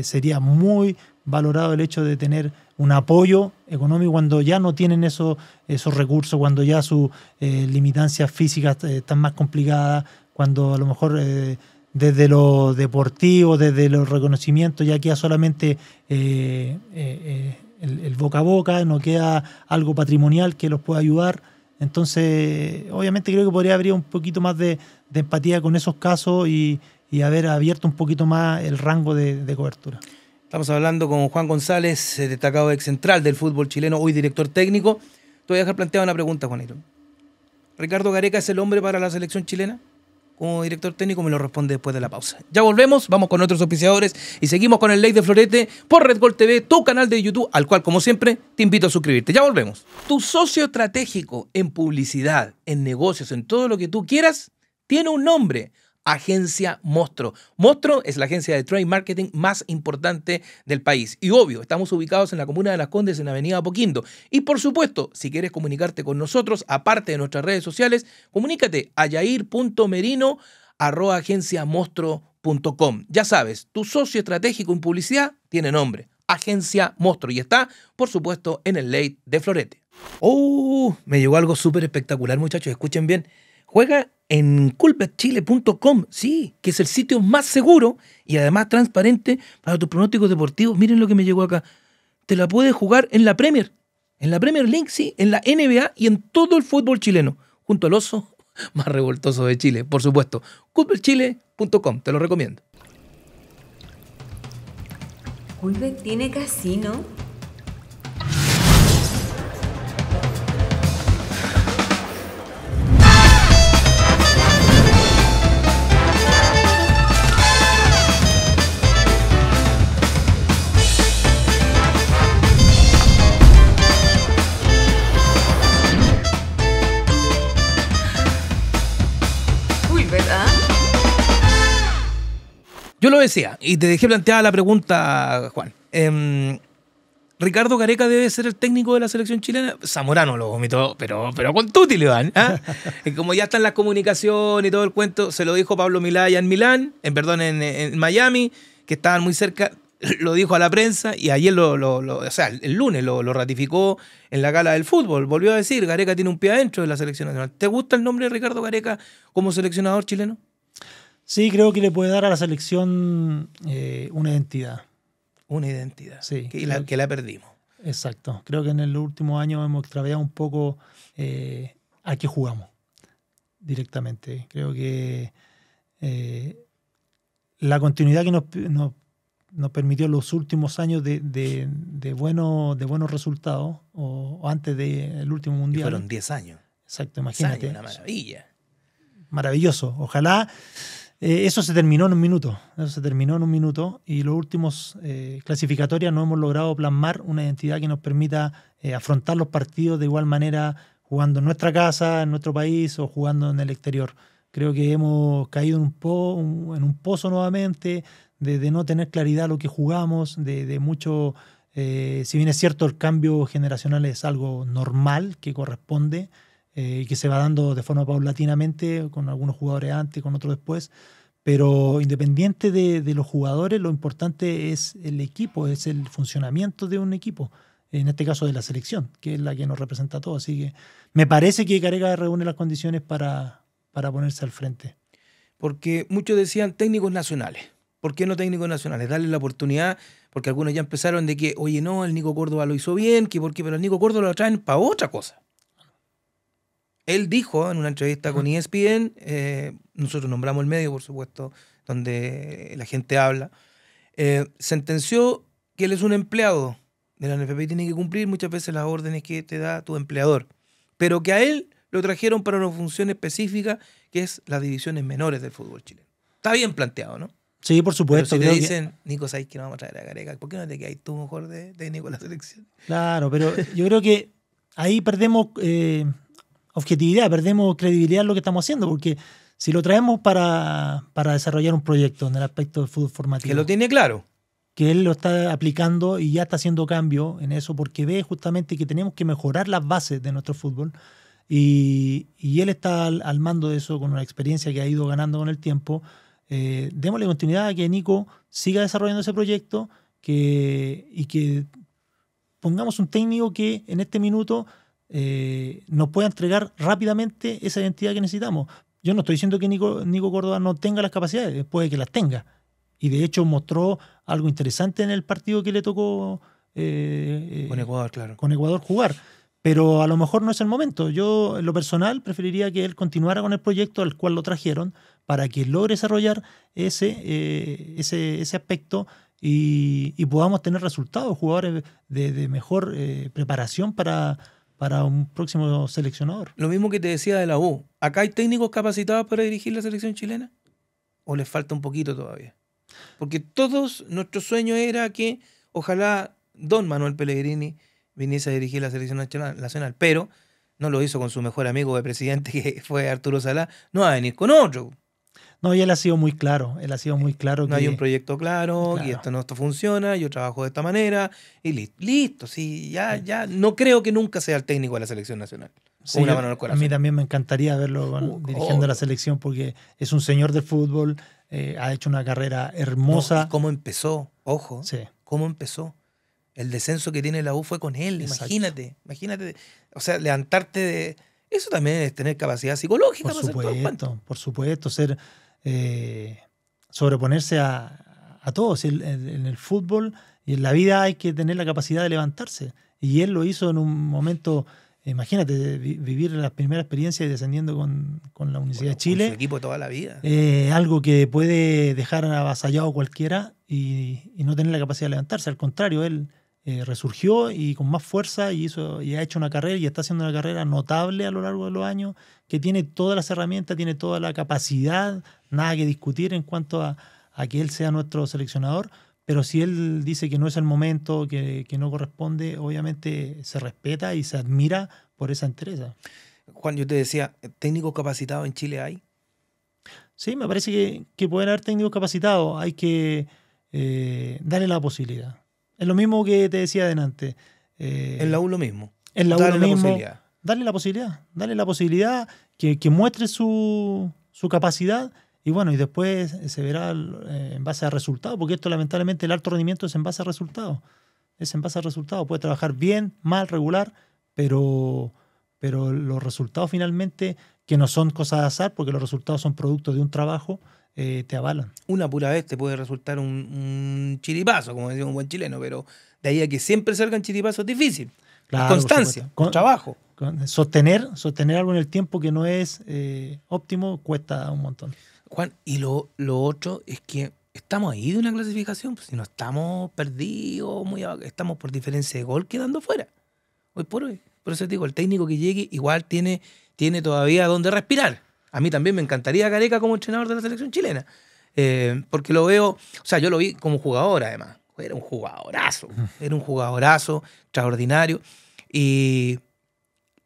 sería muy valorado el hecho de tener un apoyo económico cuando ya no tienen esos, esos recursos, cuando ya sus eh, limitancias físicas eh, están más complicadas, cuando a lo mejor eh, desde lo deportivo, desde los reconocimientos, ya queda solamente el, boca a boca, no queda algo patrimonial que los pueda ayudar. Entonces, obviamente creo que podría haber un poquito más de, empatía con esos casos y, haber abierto un poquito más el rango de cobertura. Estamos hablando con Juan González, eh, destacado ex central del fútbol chileno, hoy director técnico. Te voy a dejar planteada una pregunta, Juanito. ¿Ricardo Gareca es el hombre para la selección chilena? Como director técnico me lo responde después de la pausa. Ya volvemos, vamos con otros oficiadores y seguimos con el Ley de Florete por Red TV, tu canal de YouTube, al cual, como siempre, te invito a suscribirte. Ya volvemos. Tu socio estratégico en publicidad, en negocios, en todo lo que tú quieras, tiene un nombre agencia Mostro. Mostro es la agencia de trade marketing más importante del país. Y obvio, estamos ubicados en la comuna de Las Condes, en avenida Poquindo. Y por supuesto, si quieres comunicarte con nosotros, aparte de nuestras redes sociales, comunícate a yair.merino Ya sabes, tu socio estratégico en publicidad tiene nombre, Agencia Mostro, y está, por supuesto, en el late de Florete. ¡Oh! Me llegó algo súper espectacular, muchachos, escuchen bien. Juega en culpetchile.com, sí, que es el sitio más seguro y además transparente para tus pronósticos deportivos. Miren lo que me llegó acá. Te la puedes jugar en la Premier, en la Premier League, sí, en la NBA y en todo el fútbol chileno, junto al oso más revoltoso de Chile, por supuesto. culpetchile.com, te lo recomiendo. Culpet tiene casino. decía, y te dejé planteada la pregunta, Juan. Em, Ricardo Careca debe ser el técnico de la selección chilena. Zamorano lo vomitó, pero, pero con Tuti le van. ¿ah? Como ya están las comunicaciones y todo el cuento, se lo dijo Pablo Milaya en Milán, en, perdón, en, Miami, que estaban muy cerca. Lo dijo a la prensa y ayer, lo, o sea, el lunes lo, ratificó en la gala del fútbol. Volvió a decir, Gareca tiene un pie adentro de la selección nacional. ¿Te gusta el nombre de Ricardo Gareca como seleccionador chileno? Sí, creo que le puede dar a la selección eh, una identidad. Una identidad. Sí. Que la, que la perdimos. Exacto. Creo que en el último año hemos extraviado un poco eh, a qué jugamos directamente. Creo que eh, la continuidad que nos, nos, nos, permitió los últimos años de, de, de, buenos resultados, o, antes del último mundial. fueron 10 años. Exacto, imagínate. una maravilla. Maravilloso. Ojalá eh, eso se terminó en un minuto, eso se terminó en un minuto y los últimos eh, clasificatorias no hemos logrado plasmar una identidad que nos permita eh, afrontar los partidos de igual manera jugando en nuestra casa, en nuestro país o jugando en el exterior. Creo que hemos caído en un, pozo nuevamente de, no tener claridad lo que jugamos, de mucho... si bien es cierto, el cambio generacional es algo normal que corresponde, eh, y que se va dando de forma paulatinamente, con algunos jugadores antes, con otros después. Pero independiente de, de, los jugadores, lo importante es el equipo, es el funcionamiento de un equipo, en este caso de la selección, que es la que nos representa a todos. Así que me parece que Carega reúne las condiciones para, para ponerse al frente. Porque muchos decían técnicos nacionales. ¿Por qué no técnicos nacionales? Darle la oportunidad, porque algunos ya empezaron de que, oye, no, el Nico Córdoba lo hizo bien, que porque, pero el Nico Córdoba lo traen para otra cosa él dijo en una entrevista con ESPN, eh, nosotros nombramos el medio, por supuesto, donde la gente habla, eh, sentenció que él es un empleado de la NFP y tiene que cumplir muchas veces las órdenes que te da tu empleador, pero que a él lo trajeron para una función específica que es las divisiones menores del fútbol chileno. Está bien planteado, ¿no? Sí, por supuesto. Pero si te dicen, Nico, sabes que no vamos a traer a Gareca, ¿por qué no te quedas tú mejor de técnico la selección? Claro, pero yo creo que ahí perdemos eh, objetividad, perdemos credibilidad en lo que estamos haciendo, porque si lo traemos para, desarrollar un proyecto en el aspecto del fútbol formativo. Que lo tiene claro. Que él lo está aplicando y ya está haciendo cambio en eso, porque ve justamente que tenemos que mejorar las bases de nuestro fútbol. Y, él está al, mando de eso con una experiencia que ha ido ganando con el tiempo. Eh, démosle continuidad a que Nico siga desarrollando ese proyecto que, y que pongamos un técnico que en este minuto eh, nos pueda entregar rápidamente esa identidad que necesitamos. Yo no estoy diciendo que Nico, Córdoba no tenga las capacidades, eh, puede que las tenga. Y de hecho mostró algo interesante en el partido que le tocó eh, con Ecuador, jugar. Pero a lo mejor no es el momento. Yo, en lo personal, preferiría que él continuara con el proyecto al cual lo trajeron para que logre desarrollar ese, ese, aspecto y, podamos tener resultados, jugadores de, mejor preparación para, para un próximo seleccionador. Lo mismo que te decía de la U. ¿Acá hay técnicos capacitados para dirigir la selección chilena? ¿O les falta un poquito todavía? Porque todos nuestro sueño era que ojalá don Manuel Pellegrini viniese a dirigir la selección nacional, pero no lo hizo con su mejor amigo de presidente que fue Arturo Salá, no va a venir con otro. No, y él ha sido muy claro, él ha sido muy claro. No hay un proyecto claro, y esto no esto funciona, yo trabajo de esta manera, y listo, sí, ya, ya, no creo que nunca sea el técnico de la selección nacional. a mí también me encantaría verlo uh, dirigiendo la oh. selección porque es un señor de fútbol, eh, ha hecho una carrera hermosa. ¿Cómo empezó? Ojo, sí. ¿cómo empezó? El descenso que tiene la U fue con él, imagínate, imagínate, o sea, levantarte de... Eso también es tener capacidad psicológica. Por supuesto, por supuesto, ser eh, sobreponerse a, a todos. En, el fútbol y en la vida hay que tener la capacidad de levantarse. Y él lo hizo en un momento, imagínate, vivir la primera experiencia descendiendo con, con la Universidad de Chile. equipo toda la vida. Eh, algo que puede dejar avasallado cualquiera y, no tener la capacidad de levantarse. Al contrario, él eh, resurgió y con más fuerza y, hizo, y ha hecho una carrera y está haciendo una carrera notable a lo largo de los años que tiene todas las herramientas, tiene toda la capacidad, nada que discutir en cuanto a, que él sea nuestro seleccionador, pero si él dice que no es el momento, que, no corresponde, obviamente se respeta y se admira por esa entereza. Juan, yo te decía, ¿técnicos capacitado en Chile hay? Sí, me parece que, pueden haber técnicos capacitados, hay que eh, darle la posibilidad. Es lo mismo que te decía adelante. Eh, en la U lo mismo. En la U lo mismo dale la posibilidad, dale la posibilidad que, que muestre su, capacidad y bueno, y después se verá eh, en base a resultados, porque esto lamentablemente el alto rendimiento es en base a resultados, es en base a resultados, puede trabajar bien, mal, regular, pero, pero los resultados finalmente, que no son cosas de azar, porque los resultados son producto de un trabajo, eh, te avalan. Una pura vez te puede resultar un, un chiripazo, como decía un buen chileno, pero de ahí a que siempre salgan chiripazos es difícil. la constancia, con, trabajo sostener, sostener algo en el tiempo que no es eh, óptimo cuesta un montón. Juan, y lo, lo, otro es que estamos ahí de una clasificación, pues, si no estamos perdidos, muy estamos por diferencia de gol quedando fuera. Hoy por hoy. Por eso te digo, el técnico que llegue igual tiene, tiene todavía donde respirar. A mí también me encantaría Careca como entrenador de la selección chilena. Eh, porque lo veo, o sea, yo lo vi como jugador además. Era un jugadorazo, era un jugadorazo extraordinario. Y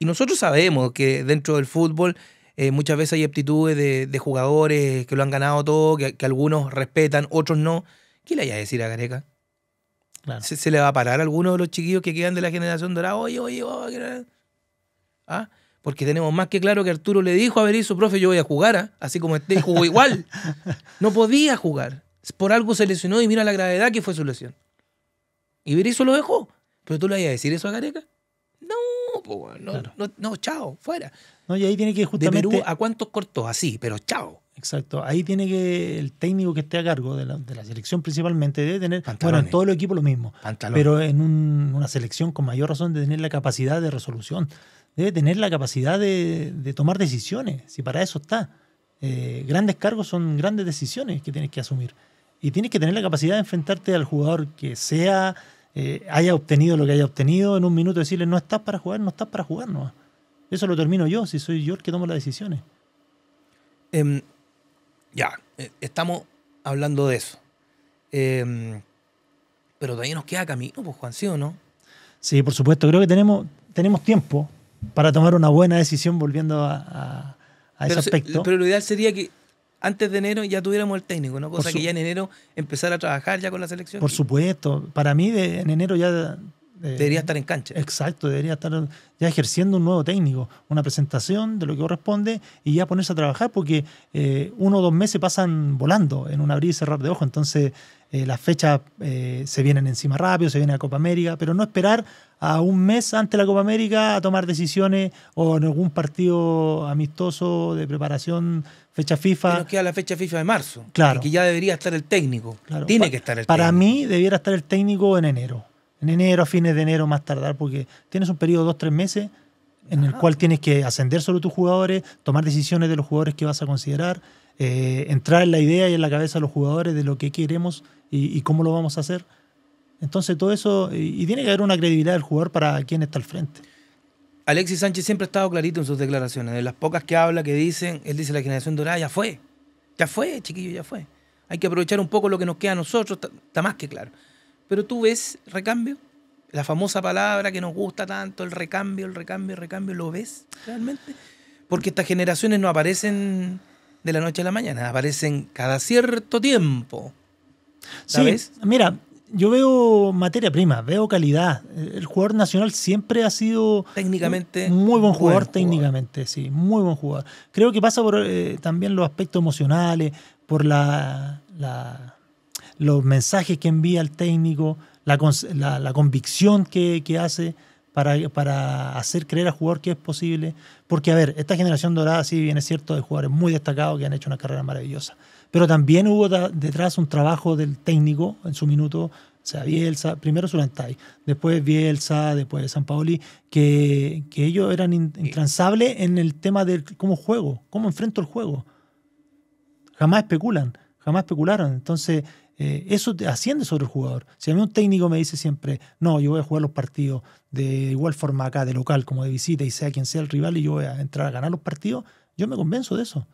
nosotros sabemos que dentro del fútbol eh, muchas veces hay aptitudes de, jugadores que lo han ganado todo, que, algunos respetan, otros no. ¿Qué le hay a decir a Gareca? ¿Se, le va a parar a alguno de los chiquillos que quedan de la generación dorada? Oye, oye, ¿Ah? Porque tenemos más que claro que Arturo le dijo a Berizzo, profe, yo voy a jugar, ¿ah? así como este jugó igual. No podía jugar. Por algo se lesionó y mira la gravedad que fue su lesión. Y Berizzo lo dejó. Pero tú le ibas a decir eso a Gareca. No, no, no, chao, fuera. No, y ahí tiene que justamente... Perú, ¿a cuántos cortó? Así, pero chao. Exacto, ahí tiene que el técnico que esté a cargo de la, selección principalmente debe tener, bueno, en todo el equipo lo mismo, pero en una selección con mayor razón de tener la capacidad de resolución, debe tener la capacidad de, tomar decisiones, si para eso está. Eh, grandes cargos son grandes decisiones que tienes que asumir y tienes que tener la capacidad de enfrentarte al jugador que sea eh, haya obtenido lo que haya obtenido, en un minuto decirle, no estás para jugar, no estás para jugar, no. Eso lo termino yo, si soy yo el que tomo las decisiones. Em, ya, eh, estamos hablando de eso. Em, pero todavía nos queda camino, pues Juan, ¿sí o no? Sí, por supuesto, creo que tenemos, tenemos tiempo para tomar una buena decisión volviendo a, ese aspecto. Pero lo ideal sería que antes de enero ya tuviéramos el técnico, ¿no? Cosa que ya en enero empezar a trabajar ya con la selección. Por supuesto, para mí en enero ya eh, debería estar en cancha. Exacto, debería estar ya ejerciendo un nuevo técnico, una presentación de lo que corresponde y ya ponerse a trabajar porque eh, uno o dos meses pasan volando en un abrir y cerrar de ojo. Entonces eh, las fechas se vienen encima rápido, se viene la Copa América, pero no esperar a un mes antes de la Copa América a tomar decisiones o en algún partido amistoso de preparación fecha FIFA. Que nos queda la fecha FIFA de marzo. Claro. Que ya debería estar el técnico. Tiene que estar el técnico. Para mí debiera estar el técnico en enero en enero, a fines de enero más tardar, porque tienes un periodo de dos, tres meses en el cual tienes que ascender sobre tus jugadores, tomar decisiones de los jugadores que vas a considerar, eh, entrar en la idea y en la cabeza de los jugadores de lo que queremos y, cómo lo vamos a hacer. Entonces todo eso, y, tiene que haber una credibilidad del jugador para quien está al frente. Alexis Sánchez siempre ha estado clarito en sus declaraciones, de las pocas que habla, que dicen, él dice la generación dorada ya fue, ya fue, chiquillo, ya fue. Hay que aprovechar un poco lo que nos queda a nosotros, está más que claro. Pero tú ves recambio, la famosa palabra que nos gusta tanto, el recambio, el recambio, el recambio, ¿lo ves realmente? Porque estas generaciones no aparecen de la noche a la mañana, aparecen cada cierto tiempo. ¿Sabes? mira, yo veo materia prima, veo calidad. El jugador nacional siempre ha sido técnicamente muy buen jugador, técnicamente, sí, muy buen jugador. Creo que pasa por eh, también los aspectos emocionales, por la los mensajes que envía el técnico, la, la, convicción que, que hace para, para, hacer creer al jugador que es posible. Porque, a ver, esta generación dorada, sí, bien es cierto, de jugadores muy destacados que han hecho una carrera maravillosa. Pero también hubo detrás un trabajo del técnico en su minuto o sea, Bielsa, primero Zulantay, después Bielsa, después San Paoli, que, que ellos eran intransables en el tema de cómo juego, cómo enfrento el juego. Jamás especulan, jamás especularon. Entonces, eh, eso asciende sobre el jugador. Si a mí un técnico me dice siempre, no, yo voy a jugar los partidos de igual forma acá, de local como de visita, y sea quien sea el rival, y yo voy a entrar a ganar los partidos, yo me convenzo de eso.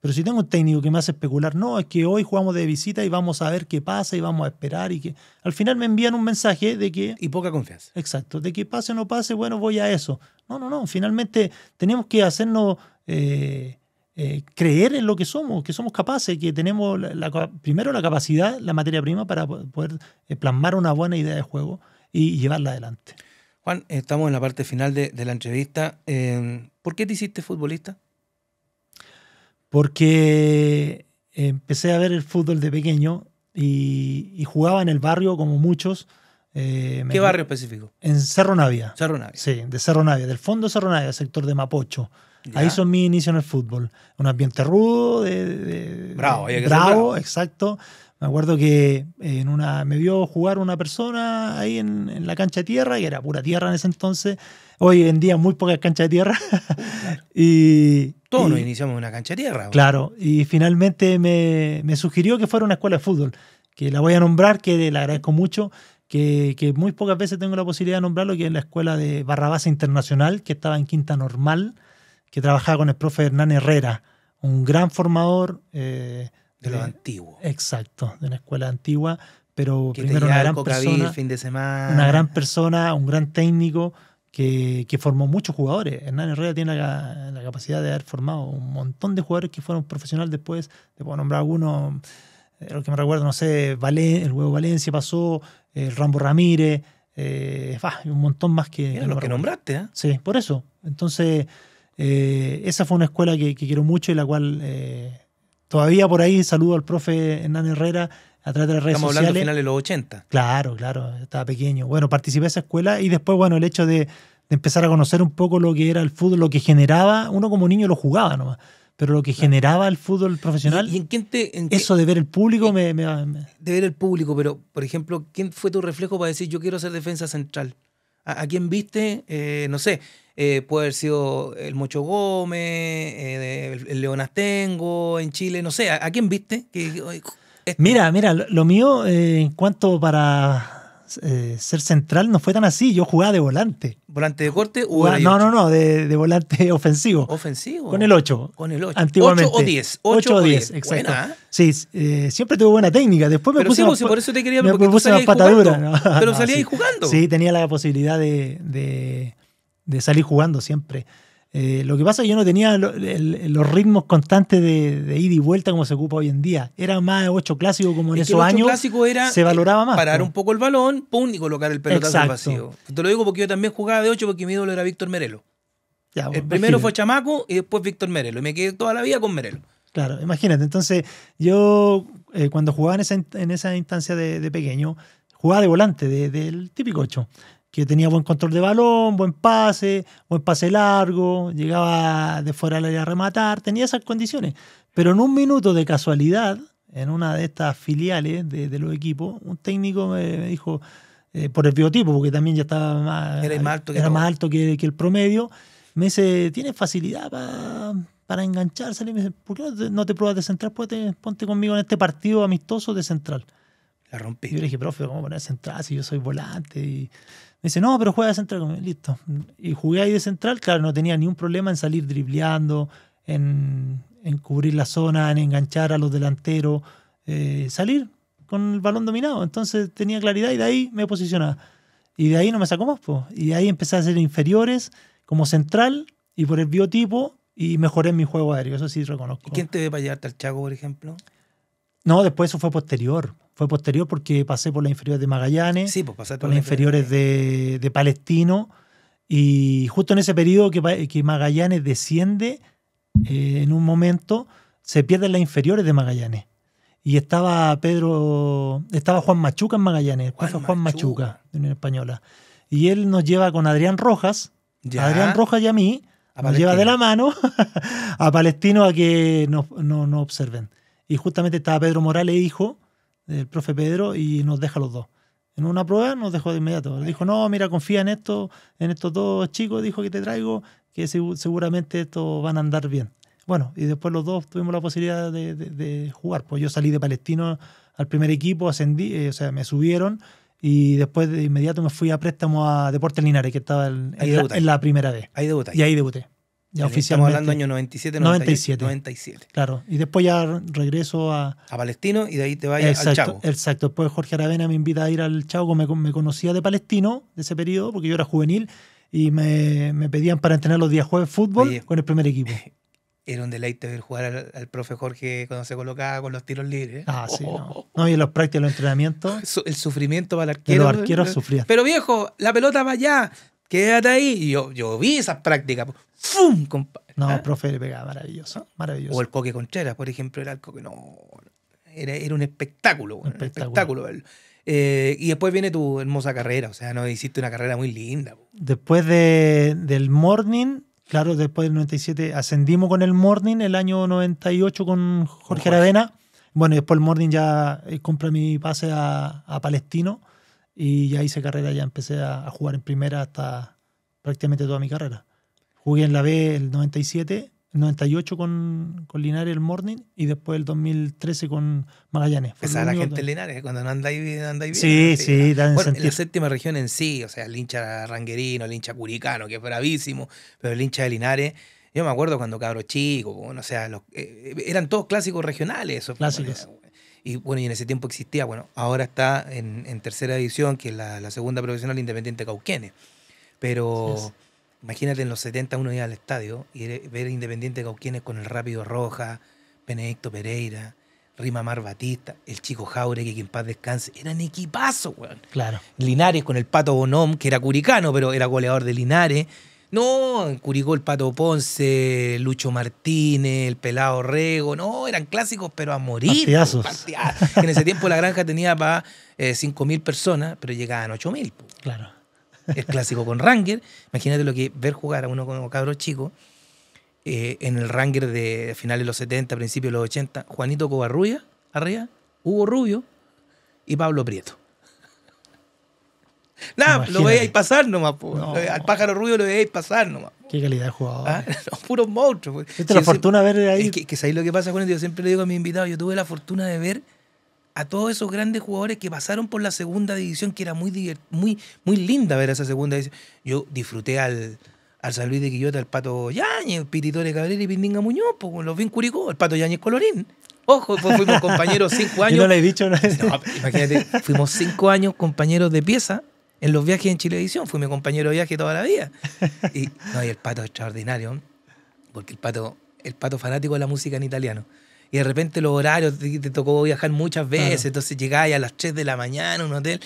Pero si tengo un técnico que me hace especular, no, es que hoy jugamos de visita y vamos a ver qué pasa y vamos a esperar y que al final me envían un mensaje de que... Y poca confianza. Exacto, de que pase o no pase, bueno, voy a eso. No, no, no, finalmente tenemos que hacernos eh, eh, creer en lo que somos, que somos capaces, que tenemos primero la capacidad, la materia prima para poder eh, plasmar una buena idea de juego y, llevarla adelante. Juan, estamos en la parte final de, la entrevista. Em, ¿Por qué te hiciste futbolista? Porque empecé a ver el fútbol de pequeño y, jugaba en el barrio como muchos. Eh, ¿Qué barrio específico? En Cerro Navia. Cerro Navia. Sí, de Cerro Navia, del fondo de Cerro Navia, sector de Mapocho. Ahí son mi inicios en el fútbol. Un ambiente rudo, de, bravo, bravo, exacto. Me acuerdo que en una, me vio jugar una persona ahí en, la cancha de tierra, que era pura tierra en ese entonces. Hoy en día muy pocas canchas de tierra. y, Todos nos iniciamos en una cancha de tierra. Claro, y finalmente me, me sugirió que fuera una escuela de fútbol, que la voy a nombrar, que le agradezco mucho, que, que, muy pocas veces tengo la posibilidad de nombrarlo, que es la escuela de Barrabás Internacional, que estaba en Quinta Normal que trabajaba con el profe Hernán Herrera, un gran formador. Eh, de, lo antiguo. Exacto, de una escuela antigua, pero primero una gran persona. Fin de semana. Una gran persona, un gran técnico que, formó muchos jugadores. Hernán Herrera tiene la, capacidad de haber formado un montón de jugadores que fueron profesionales después. Te puedo nombrar algunos, eh, lo que me recuerdo, no sé, el huevo Valencia pasó, el Rambo Ramírez, eh, un montón más que. Mira, lo que nombraste, ¿eh? Sí, por eso. Entonces. Eh, esa fue una escuela que, quiero mucho y la cual eh, todavía por ahí saludo al profe Hernán Herrera a través de las redes Estamos sociales. hablando de finales de los 80. Claro, claro, estaba pequeño. Bueno, participé de esa escuela y después, bueno, el hecho de, empezar a conocer un poco lo que era el fútbol, lo que generaba, uno como niño lo jugaba nomás, pero lo que generaba el fútbol profesional. ¿Y, en eso de ver el público me, De ver el público, pero, por ejemplo, ¿quién fue tu reflejo para decir yo quiero ser defensa central? ¿A, quién viste? Eh, no sé eh, puede haber sido el Mocho Gómez, eh, el, León Astengo en Chile, no sé, ¿a, quién viste? Este. Mira, mira, lo, mío eh, en cuanto para eh, ser central no fue tan así, yo jugaba de volante. ¿Volante de corte? O no, no, no, de, volante ofensivo. Ofensivo. Con el 8. Con el 8. Antiguamente. 8 o 10. 8, o 10, exacto. Sí, eh, siempre tuve buena técnica. Después me Pero puse. Sí, pues, por eso te quería me puse unas patadura. pero salía ahí jugando. Sí, tenía la posibilidad de de salir jugando siempre. Eh, lo que pasa es que yo no tenía los ritmos constantes de, ida y vuelta como se ocupa hoy en día. Era más de ocho clásico como en esos años. clásico era se valoraba eh, más. Parar un poco el balón, pum, y colocar el pelotazo el vacío. Te lo digo porque yo también jugaba de ocho porque mi ídolo era Víctor Merelo. el pues, primero fue Chamaco y después Víctor Merelo. Y me quedé toda la vida con Merelo. Claro, imagínate. Entonces, yo eh, cuando jugaba en esa, instancia de, pequeño, jugaba de volante, del típico ocho que tenía buen control de balón, buen pase, buen pase largo, llegaba de fuera al área a rematar, tenía esas condiciones. Pero en un minuto de casualidad, en una de estas filiales de, los equipos, un técnico me, dijo, eh, por el biotipo, porque también ya estaba más, era más alto, que, que, el promedio, me dice, ¿tienes facilidad para, para engancharse? Y me dice, ¿por qué no te, pruebas de central? Ponte, pues ponte conmigo en este partido amistoso de central. La rompí. yo le dije, profe, ¿cómo poner central si yo soy volante? Y me dice, no, pero juega de central. Listo. Y jugué ahí de central, claro, no tenía ningún problema en salir dribleando, en, cubrir la zona, en enganchar a los delanteros, eh, salir con el balón dominado. Entonces tenía claridad y de ahí me posicionaba. Y de ahí no me sacó más, pues Y de ahí empecé a ser inferiores como central y por el biotipo y mejoré mi juego aéreo, eso sí reconozco. ¿Y quién te ve para llevarte al Chaco, por ejemplo? No, después eso fue posterior. Fue posterior porque pasé por las inferiores de Magallanes, sí, pues pasé por, las inferiores de, Palestino. Y justo en ese periodo que, que Magallanes desciende, eh, en un momento se pierden las inferiores de Magallanes. Y estaba Pedro, estaba Juan Machuca en Magallanes, Juan, Juan Machuca, de Unión Española. Y él nos lleva con Adrián Rojas, Adrián Rojas y a mí, nos lleva de la mano a Palestino a que nos, no, no observen y justamente estaba Pedro Morales, hijo del profe Pedro, y nos deja los dos. En una prueba nos dejó de inmediato. dijo, no, mira, confía en esto, en estos dos chicos, dijo que te traigo, que seguramente estos van a andar bien. Bueno, y después los dos tuvimos la posibilidad de, jugar. Pues yo salí de Palestino al primer equipo, ascendí, eh, o sea, me subieron y después de inmediato me fui a préstamo a Deportes Linares, que estaba en, la, primera vez. Ahí debuté. Y ahí debuté. Ya oficialmente. Estamos hablando año 97, 97, 97. Claro, y después ya regreso a... A Palestino y de ahí te vayas al Chavo. Exacto, después Jorge Aravena me invita a ir al Chavo, me, me conocía de Palestino de ese periodo, porque yo era juvenil, y me, me pedían para entrenar los días jueves fútbol con el primer equipo. Era un deleite ver jugar al, profe Jorge cuando se colocaba con los tiros libres. Ah, sí, no. no. y los prácticos, los entrenamientos. el sufrimiento para el arquero. Pero viejo, la pelota va allá, quédate ahí. Y yo, vi esas prácticas. Pues, ¡Fum! No, ah. profe, le pegaba maravilloso, maravilloso. O el Coque Contreras, por ejemplo, era algo que no. Era, un espectáculo, espectáculo. Eh, y después viene tu hermosa carrera, o sea, no hiciste una carrera muy linda. Después de, del Morning, claro, después del 97 ascendimos con el Morning, el año 98 con Jorge, Aravena. Bueno, después el Morning ya eh, compré mi pase a Palestino y ya hice carrera, ya empecé a, jugar en primera hasta prácticamente toda mi carrera. Jugué en la B el 97, 98 con, con Linares el Morning y después el 2013 con Magallanes. Esa la gente de Linares, eh, cuando no andáis bien, Sí, sí, dan bueno, en la séptima región en sí, o sea, el hincha ranguerino, el hincha curicano, que es bravísimo, pero el hincha de Linares... Yo me acuerdo cuando cabro chico, o sea, eh, eran todos clásicos regionales. clásicos. Eh, y bueno, y en ese tiempo existía, bueno, ahora está en, en tercera división, que es la, la, segunda profesional independiente Cauquenes. Pero imagínate en los 70 uno iba al estadio y ver Independiente Cauquienes con el Rápido Roja, Benedicto Pereira, Rima Mar Batista, el chico Jauregui, que en paz descanse, eran equipazo, güey. Claro. Linares con el Pato Bonom, que era curicano, pero era goleador de Linares. No, en Curicó el Pato Ponce, Lucho Martínez, el Pelado Rego, no, eran clásicos, pero a morir. Partidazos. en ese tiempo la granja tenía para eh, 5.000 personas, pero llegaban 8.000. Claro. El clásico con Ranger. Imagínate lo que ver jugar a uno como cabros chicos eh, en el Ranger de finales de los 70, principios de los 80. Juanito Covarrulla, arriba, Hugo Rubio y Pablo Prieto. Nada, lo veíais pasar nomás, eh, al pájaro rubio lo veíais pasar nomás. Qué calidad de jugador. Ah, puros monstruos. Pues. la fortuna de ver ahí? que, sabéis lo que pasa con Yo siempre le digo a mis invitados, yo tuve la fortuna de ver a todos esos grandes jugadores que pasaron por la segunda división, que era muy, muy, muy linda ver esa segunda división. Yo disfruté al, al San de Quillota, al Pato Yañez, Piritore Cabrera y Pindinga Muñoz, con los vi en Curicó, el Pato Yañez Colorín. Ojo, pues fuimos compañeros cinco años. Yo no le he dicho imagínate, fuimos cinco años compañeros de pieza en los viajes en Chilevisión. Fui mi compañero de viaje toda la vida. Y, no, y el pato es extraordinario, porque el pato, el pato fanático de la música en italiano. Y de repente los horarios, te, tocó viajar muchas veces, entonces llegáis a las 3 de la mañana a un hotel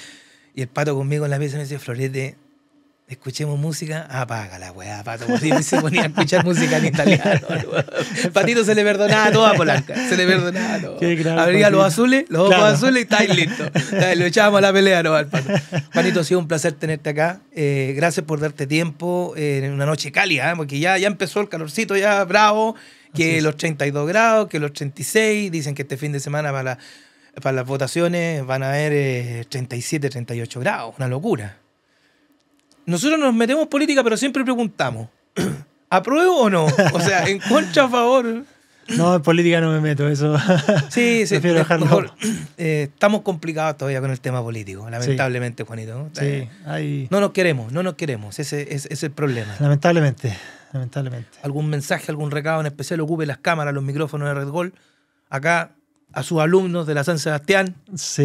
y el pato conmigo en la mesa me decía, Florete, escuchemos música, apaga la weá, pato. Y se ponía a escuchar música en italiano. Patito se le perdonaba a a Polanca. Se le perdonaba todo. Abría los azules, los ojos azules y estáis listos. Lo echábamos a la pelea, no, al pato. Patito, ha sido un placer tenerte acá. Eh, gracias por darte tiempo en eh, una noche cálida, ¿eh? porque ya, ya empezó el calorcito, ya bravo. Que los 32 grados, que los 36. Dicen que este fin de semana para las votaciones van a haber 37, 38 grados. Una locura nosotros nos metemos política, pero siempre preguntamos, ¿apruebo o no? O sea, ¿en contra a favor? No, en política no me meto, eso. Sí, sí. Prefiero dejarlo. Eh, estamos complicados todavía con el tema político, lamentablemente, Juanito. Eh, sí, hay... No nos queremos, no nos queremos, ese es, el problema. Lamentablemente, lamentablemente. ¿Algún mensaje, algún recado en especial? Ocupe las cámaras, los micrófonos de Red Gol. Acá, a sus alumnos de la San Sebastián,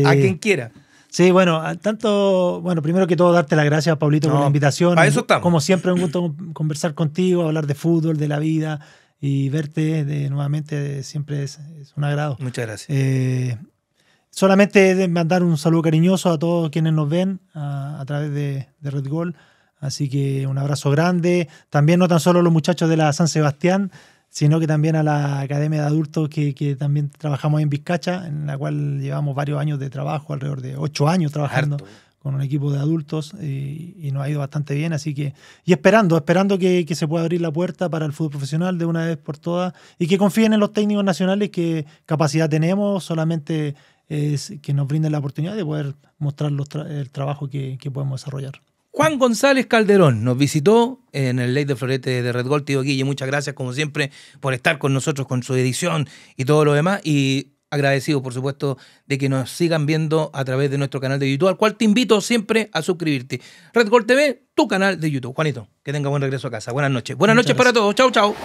a quien quiera. Sí, bueno, tanto, bueno, primero que todo darte las gracias, Paulito, por la invitación. A eso Como siempre, un gusto conversar contigo, hablar de fútbol, de la vida y verte de, nuevamente siempre es, un agrado. Muchas gracias. Eh, solamente mandar un saludo cariñoso a todos quienes nos ven a, través de, Red Gol, Así que un abrazo grande. También no tan solo los muchachos de la San Sebastián, sino que también a la Academia de Adultos que, también trabajamos en Vizcacha, en la cual llevamos varios años de trabajo, alrededor de ocho años trabajando con un equipo de adultos y, eh, y, nos ha ido bastante bien, así que, y esperando, esperando que, se pueda abrir la puerta para el fútbol profesional de una vez por todas y que confíen en los técnicos nacionales que capacidad tenemos, solamente es que nos brinden la oportunidad de poder mostrar el trabajo que, que podemos desarrollar. Juan González Calderón nos visitó en el Ley de Florete de Red Gold. Tío Guille, muchas gracias como siempre por estar con nosotros con su edición y todo lo demás. Y agradecido, por supuesto, de que nos sigan viendo a través de nuestro canal de YouTube, al cual te invito siempre a suscribirte. Red Gold TV, tu canal de YouTube. Juanito, que tenga buen regreso a casa. Buenas noches. Buenas noches para todos. Chau, chau.